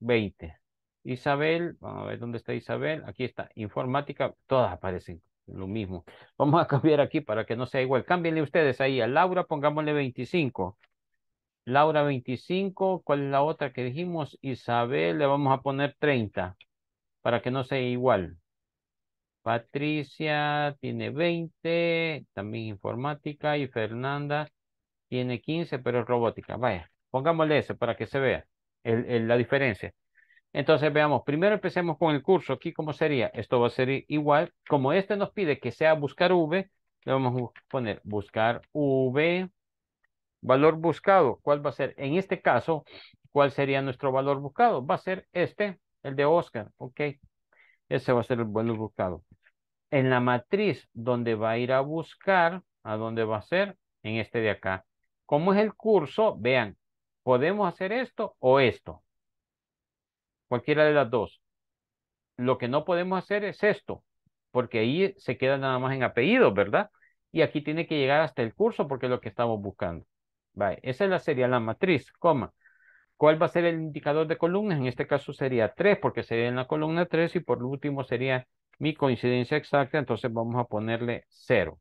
20. Isabel, vamos a ver dónde está Isabel. Aquí está, informática, todas aparecen lo mismo. Vamos a cambiar aquí para que no sea igual. Cámbienle ustedes ahí a Laura, pongámosle 25. Laura 25, ¿cuál es la otra que dijimos? Isabel, le vamos a poner 30 para que no sea igual. Patricia tiene 20, también informática y Fernanda tiene 15, pero es robótica. Vaya, pongámosle eso para que se vea la diferencia. Entonces veamos, primero empecemos con el curso. Aquí, ¿cómo sería? Esto va a ser igual. Como este nos pide que sea buscar V, le vamos a poner buscar V Valor buscado, ¿cuál va a ser? En este caso, ¿cuál sería nuestro valor buscado? Va a ser este, el de Oscar, ¿ok? Ese va a ser el valor buscado. En la matriz donde va a ir a buscar, ¿a dónde va a ser? En este de acá. ¿Cómo es el curso? Vean, podemos hacer esto o esto. Cualquiera de las dos. Lo que no podemos hacer es esto, porque ahí se queda nada más en apellido, ¿verdad? Y aquí tiene que llegar hasta el curso porque es lo que estamos buscando esa sería la matriz, coma. ¿Cuál va a ser el indicador de columnas? En este caso sería 3, porque sería en la columna 3 y por último sería mi coincidencia exacta, entonces vamos a ponerle 0.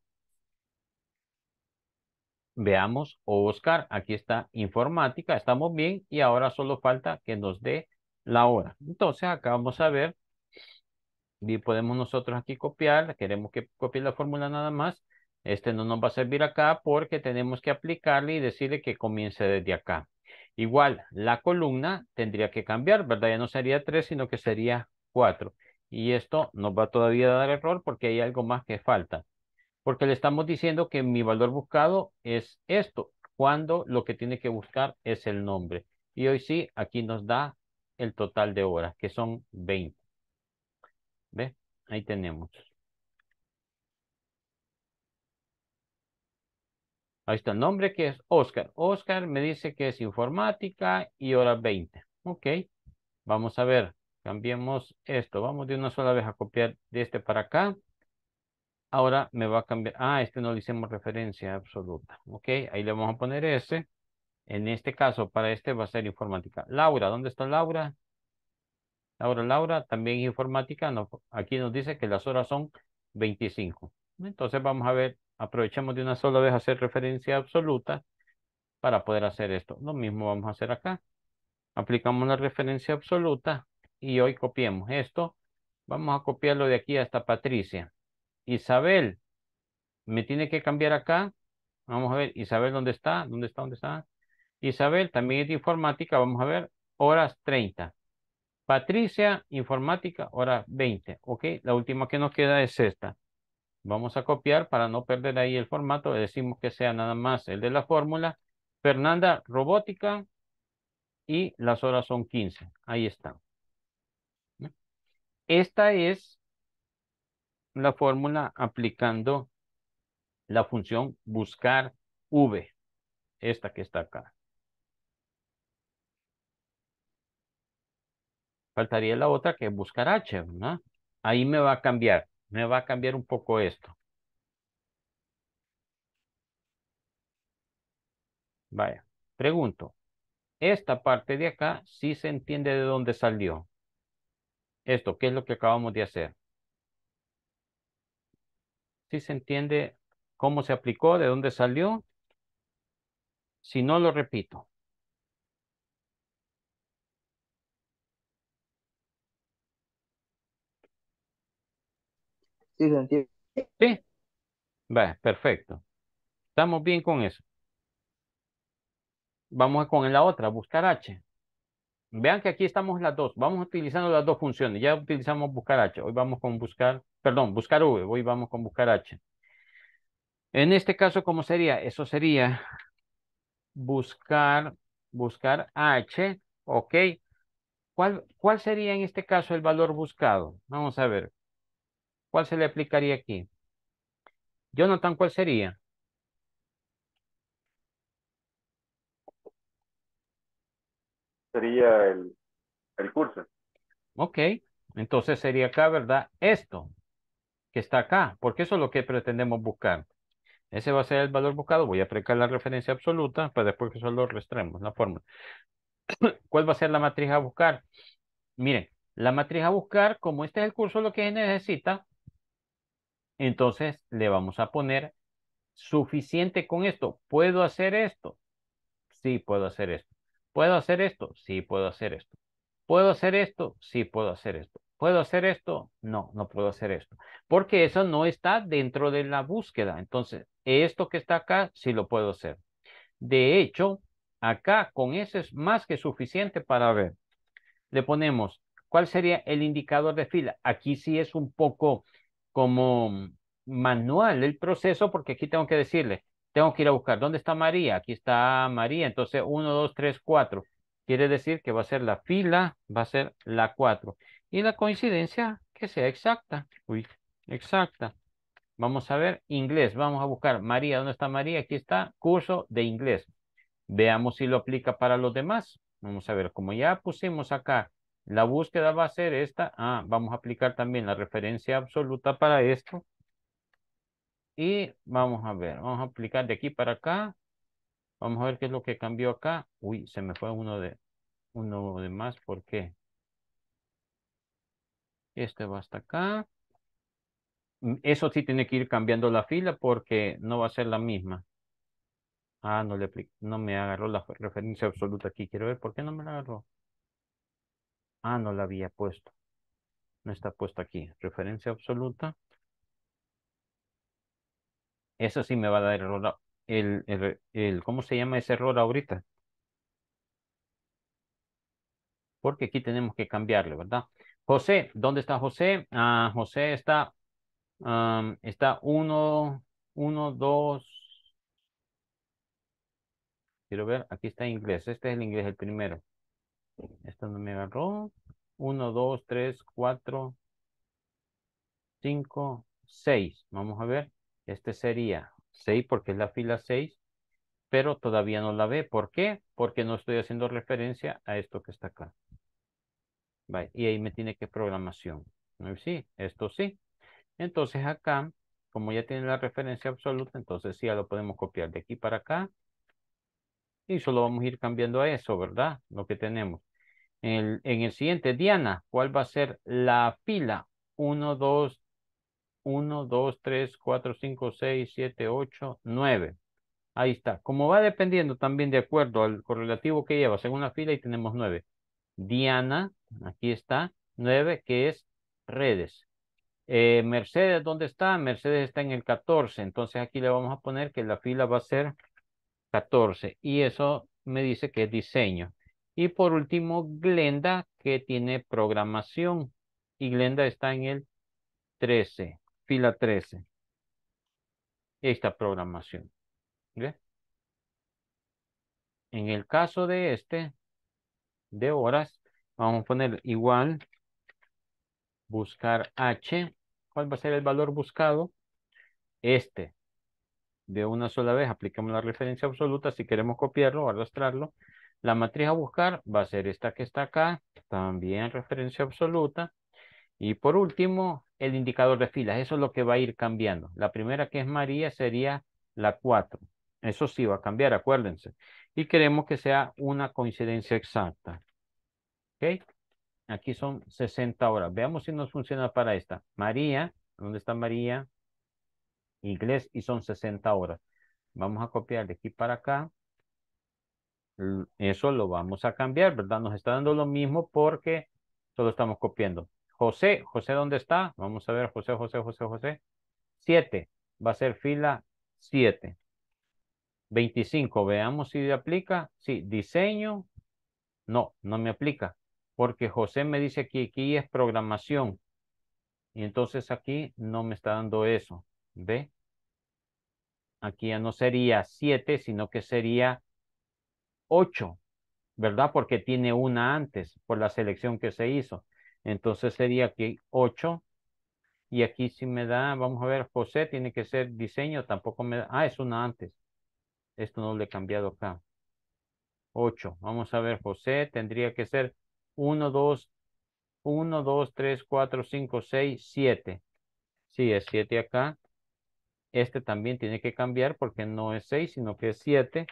Veamos, buscar oh, aquí está informática, estamos bien y ahora solo falta que nos dé la hora. Entonces acá vamos a ver, y podemos nosotros aquí copiar, queremos que copie la fórmula nada más este no nos va a servir acá porque tenemos que aplicarle y decirle que comience desde acá. Igual, la columna tendría que cambiar, ¿verdad? Ya no sería 3, sino que sería 4. Y esto nos va todavía a dar error porque hay algo más que falta. Porque le estamos diciendo que mi valor buscado es esto, cuando lo que tiene que buscar es el nombre. Y hoy sí, aquí nos da el total de horas, que son 20. ¿Ve? Ahí tenemos. Ahí está el nombre que es Oscar. Oscar me dice que es informática y hora 20. Ok. Vamos a ver. Cambiemos esto. Vamos de una sola vez a copiar de este para acá. Ahora me va a cambiar. Ah, este no le hicimos referencia absoluta. Ok. Ahí le vamos a poner ese. En este caso, para este va a ser informática. Laura, ¿dónde está Laura? Laura, Laura, también informática. aquí nos dice que las horas son 25. Entonces vamos a ver aprovechamos de una sola vez hacer referencia absoluta para poder hacer esto. Lo mismo vamos a hacer acá. Aplicamos la referencia absoluta y hoy copiemos esto. Vamos a copiarlo de aquí hasta Patricia. Isabel, me tiene que cambiar acá. Vamos a ver, Isabel, ¿dónde está? ¿Dónde está? ¿Dónde está? Isabel, también es de informática. Vamos a ver, horas 30. Patricia, informática, horas 20. Ok, la última que nos queda es esta. Vamos a copiar para no perder ahí el formato. decimos que sea nada más el de la fórmula. Fernanda, robótica. Y las horas son 15. Ahí está. Esta es la fórmula aplicando la función buscar v. Esta que está acá. Faltaría la otra que es buscar h, Ahí me va a cambiar me va a cambiar un poco esto. Vaya, pregunto. Esta parte de acá sí se entiende de dónde salió. Esto, ¿qué es lo que acabamos de hacer? Sí se entiende cómo se aplicó, de dónde salió. Si no, lo repito. Sí, se Sí. perfecto. Estamos bien con eso. Vamos con la otra, buscar H. Vean que aquí estamos las dos. Vamos utilizando las dos funciones. Ya utilizamos buscar H. Hoy vamos con buscar, perdón, buscar V. Hoy vamos con buscar H. En este caso, ¿cómo sería? Eso sería buscar, buscar H, ¿ok? ¿Cuál, ¿Cuál sería en este caso el valor buscado? Vamos a ver. ¿Cuál se le aplicaría aquí? Jonathan, ¿cuál sería? Sería el, curso. Ok, entonces sería acá, ¿verdad? Esto que está acá, porque eso es lo que pretendemos buscar. Ese va a ser el valor buscado. Voy a aplicar la referencia absoluta para después que solo restremos la fórmula. ¿Cuál va a ser la matriz a buscar? Miren, la matriz a buscar, como este es el curso, lo que necesita entonces le vamos a poner suficiente con esto. ¿Puedo hacer esto? Sí, puedo hacer esto. ¿Puedo hacer esto? Sí, puedo hacer esto. ¿Puedo hacer esto? Sí, puedo hacer esto. ¿Puedo hacer esto? No, no puedo hacer esto. Porque eso no está dentro de la búsqueda. Entonces, esto que está acá, sí lo puedo hacer. De hecho, acá con eso es más que suficiente para ver. Le ponemos, ¿cuál sería el indicador de fila? Aquí sí es un poco como manual el proceso, porque aquí tengo que decirle, tengo que ir a buscar, ¿dónde está María? Aquí está María, entonces 1, 2, 3, 4. Quiere decir que va a ser la fila, va a ser la 4. Y la coincidencia que sea exacta. Uy, exacta. Vamos a ver, inglés, vamos a buscar María, ¿dónde está María? Aquí está, curso de inglés. Veamos si lo aplica para los demás. Vamos a ver, como ya pusimos acá la búsqueda va a ser esta. Ah, vamos a aplicar también la referencia absoluta para esto. Y vamos a ver, vamos a aplicar de aquí para acá. Vamos a ver qué es lo que cambió acá. Uy, se me fue uno de, uno de más. ¿Por qué? Este va hasta acá. Mm, eso sí tiene que ir cambiando la fila porque no va a ser la misma. Ah, no, le, no me agarró la referencia absoluta aquí. Quiero ver por qué no me la agarró. Ah, no la había puesto. No está puesto aquí. Referencia absoluta. Eso sí me va a dar error. El, el, ¿Cómo se llama ese error ahorita? Porque aquí tenemos que cambiarle, ¿verdad? José, ¿dónde está José? Ah, José está, está uno, uno, dos. Quiero ver, aquí está inglés. Este es el inglés, el primero. Esta no me agarró. 1, 2, 3, 4, 5, 6. Vamos a ver. Este sería 6 porque es la fila 6, pero todavía no la ve. ¿Por qué? Porque no estoy haciendo referencia a esto que está acá. Y ahí me tiene que programación. Sí, esto sí. Entonces acá, como ya tiene la referencia absoluta, entonces sí, ya lo podemos copiar de aquí para acá y solo vamos a ir cambiando a eso, ¿verdad? Lo que tenemos. en el siguiente, Diana, ¿cuál va a ser la fila? 1, 2, 1, 2, 3, 4, 5, 6, 7, 8, 9. Ahí está. Como va dependiendo también de acuerdo al correlativo que lleva, según la fila, y tenemos 9. Diana, aquí está, 9, que es redes. Eh, Mercedes, ¿dónde está? Mercedes está en el 14, entonces aquí le vamos a poner que la fila va a ser 14. Y eso me dice que es diseño. Y por último, Glenda, que tiene programación. Y Glenda está en el 13, fila 13. Esta programación. En el caso de este, de horas, vamos a poner igual, buscar H. ¿Cuál va a ser el valor buscado? Este de una sola vez aplicamos la referencia absoluta. Si queremos copiarlo o arrastrarlo, la matriz a buscar va a ser esta que está acá, también referencia absoluta. Y por último, el indicador de filas. Eso es lo que va a ir cambiando. La primera que es María sería la 4. Eso sí va a cambiar, acuérdense. Y queremos que sea una coincidencia exacta. ¿Ok? Aquí son 60 horas. Veamos si nos funciona para esta. María, ¿dónde está María? inglés y son 60 horas. Vamos a copiar de aquí para acá. Eso lo vamos a cambiar, ¿verdad? Nos está dando lo mismo porque solo estamos copiando. José, José, ¿dónde está? Vamos a ver, José, José, José, José. 7, va a ser fila 7. 25, veamos si aplica. Sí, diseño. No, no me aplica, porque José me dice que aquí es programación. Y entonces aquí no me está dando eso. ¿Ve? Aquí ya no sería 7, sino que sería 8, ¿verdad? Porque tiene una antes por la selección que se hizo. Entonces sería aquí 8. Y aquí sí me da, vamos a ver, José, tiene que ser diseño, tampoco me da. Ah, es una antes. Esto no lo he cambiado acá. 8. Vamos a ver, José, tendría que ser 1, 2, 1, 2, 3, 4, 5, 6, 7. Sí, es 7 acá. Este también tiene que cambiar porque no es 6, sino que es 7.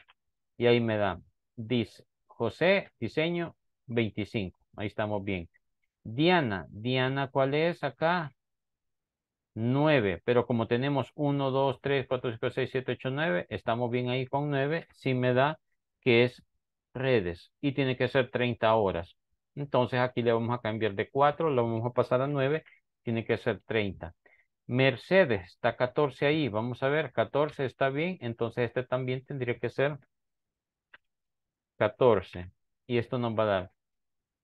Y ahí me da, dice, José, diseño, 25. Ahí estamos bien. Diana, Diana, ¿cuál es acá? 9, pero como tenemos 1, 2, 3, 4, 5, 6, 7, 8, 9, estamos bien ahí con 9, sí me da que es redes y tiene que ser 30 horas. Entonces aquí le vamos a cambiar de 4, lo vamos a pasar a 9, tiene que ser 30. Mercedes, está 14 ahí. Vamos a ver, 14 está bien. Entonces este también tendría que ser 14. Y esto nos va a dar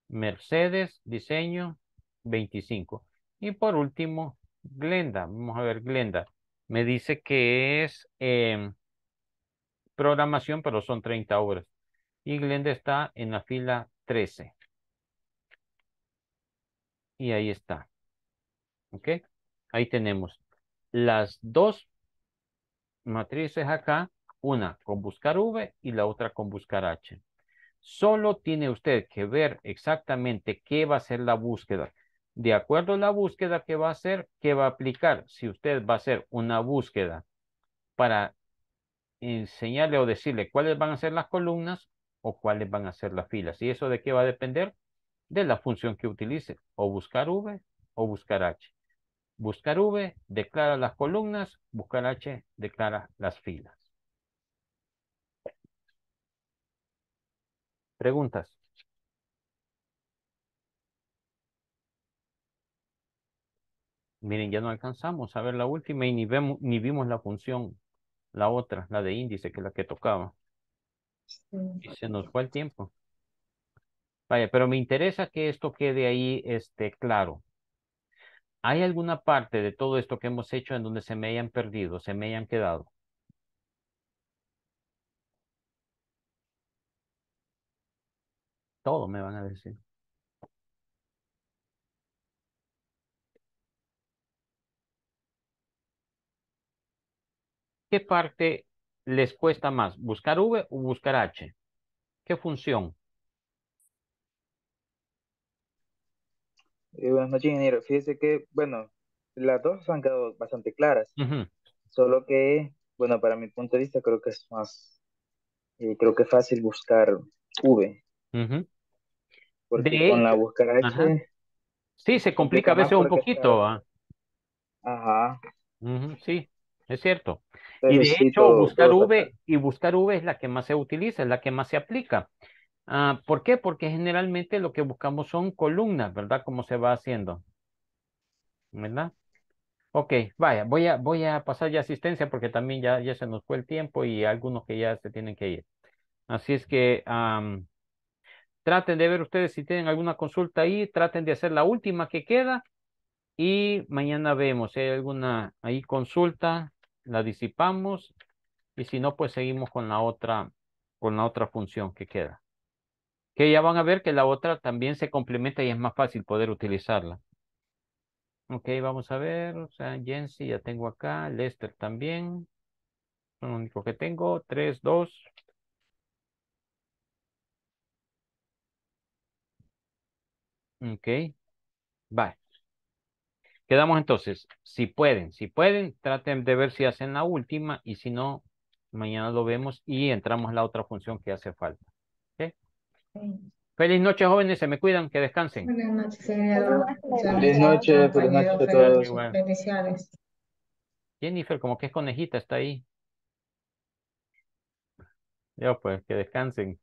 Mercedes, diseño, 25. Y por último, Glenda. Vamos a ver, Glenda. Me dice que es em, programación, pero son 30 horas. Y Glenda está en la fila 13. Y ahí está. ¿Ok? Ahí tenemos las dos matrices acá, una con buscar V y la otra con buscar H. Solo tiene usted que ver exactamente qué va a ser la búsqueda. De acuerdo a la búsqueda que va a hacer, qué va a aplicar. Si usted va a hacer una búsqueda para enseñarle o decirle cuáles van a ser las columnas o cuáles van a ser las filas. ¿Y eso de qué va a depender? De la función que utilice, o buscar V o buscar H buscar V, declara las columnas, buscar H, declara las filas. Preguntas. Miren, ya no alcanzamos a ver la última y ni, vemos, ni vimos la función, la otra, la de índice, que es la que tocaba. Y se nos fue el tiempo. Vaya, pero me interesa que esto quede ahí este, claro. ¿Hay alguna parte de todo esto que hemos hecho en donde se me hayan perdido, se me hayan quedado? Todo me van a decir. ¿Qué parte les cuesta más? ¿Buscar V o buscar H? ¿Qué función? Eh, buenas noches, ingeniero. Fíjese que, bueno, las dos han quedado bastante claras. Solo que, bueno, para mi punto de vista creo que es más, eh, creo que es fácil buscar V. Porque con la búsqueda Sí, se complica a veces un poquito. Ah. Ajá. sí, es cierto. y de hecho, buscar V y buscar V es la que más se utiliza, es la que más se aplica. Ah, ¿Por qué? Porque generalmente lo que buscamos son columnas, ¿verdad? Como se va haciendo. ¿Verdad? Ok, vaya, voy a, voy a pasar ya asistencia porque también ya, ya se nos fue el tiempo y algunos que ya se tienen que ir. Así es que traten de ver ustedes si tienen alguna consulta ahí, traten de hacer la última que queda y mañana vemos si hay alguna ahí consulta, la disipamos y si no, pues seguimos con la otra, con la otra función que queda que ya van a ver que la otra también se complementa y es más fácil poder utilizarla. Ok, vamos a ver, o sea, Jensi ya tengo acá, Lester también, lo único que tengo, tres, dos, Ok, Bye. Quedamos entonces, si pueden, si pueden, traten de ver si hacen la última y si no, mañana lo vemos y entramos a la otra función que hace falta. Feliz noche, jóvenes. Se me cuidan. Que descansen. Buenas noches, Feliz, Feliz noche. Feliz noche a todos. Jennifer, como que es conejita, está ahí. Ya, pues, que descansen.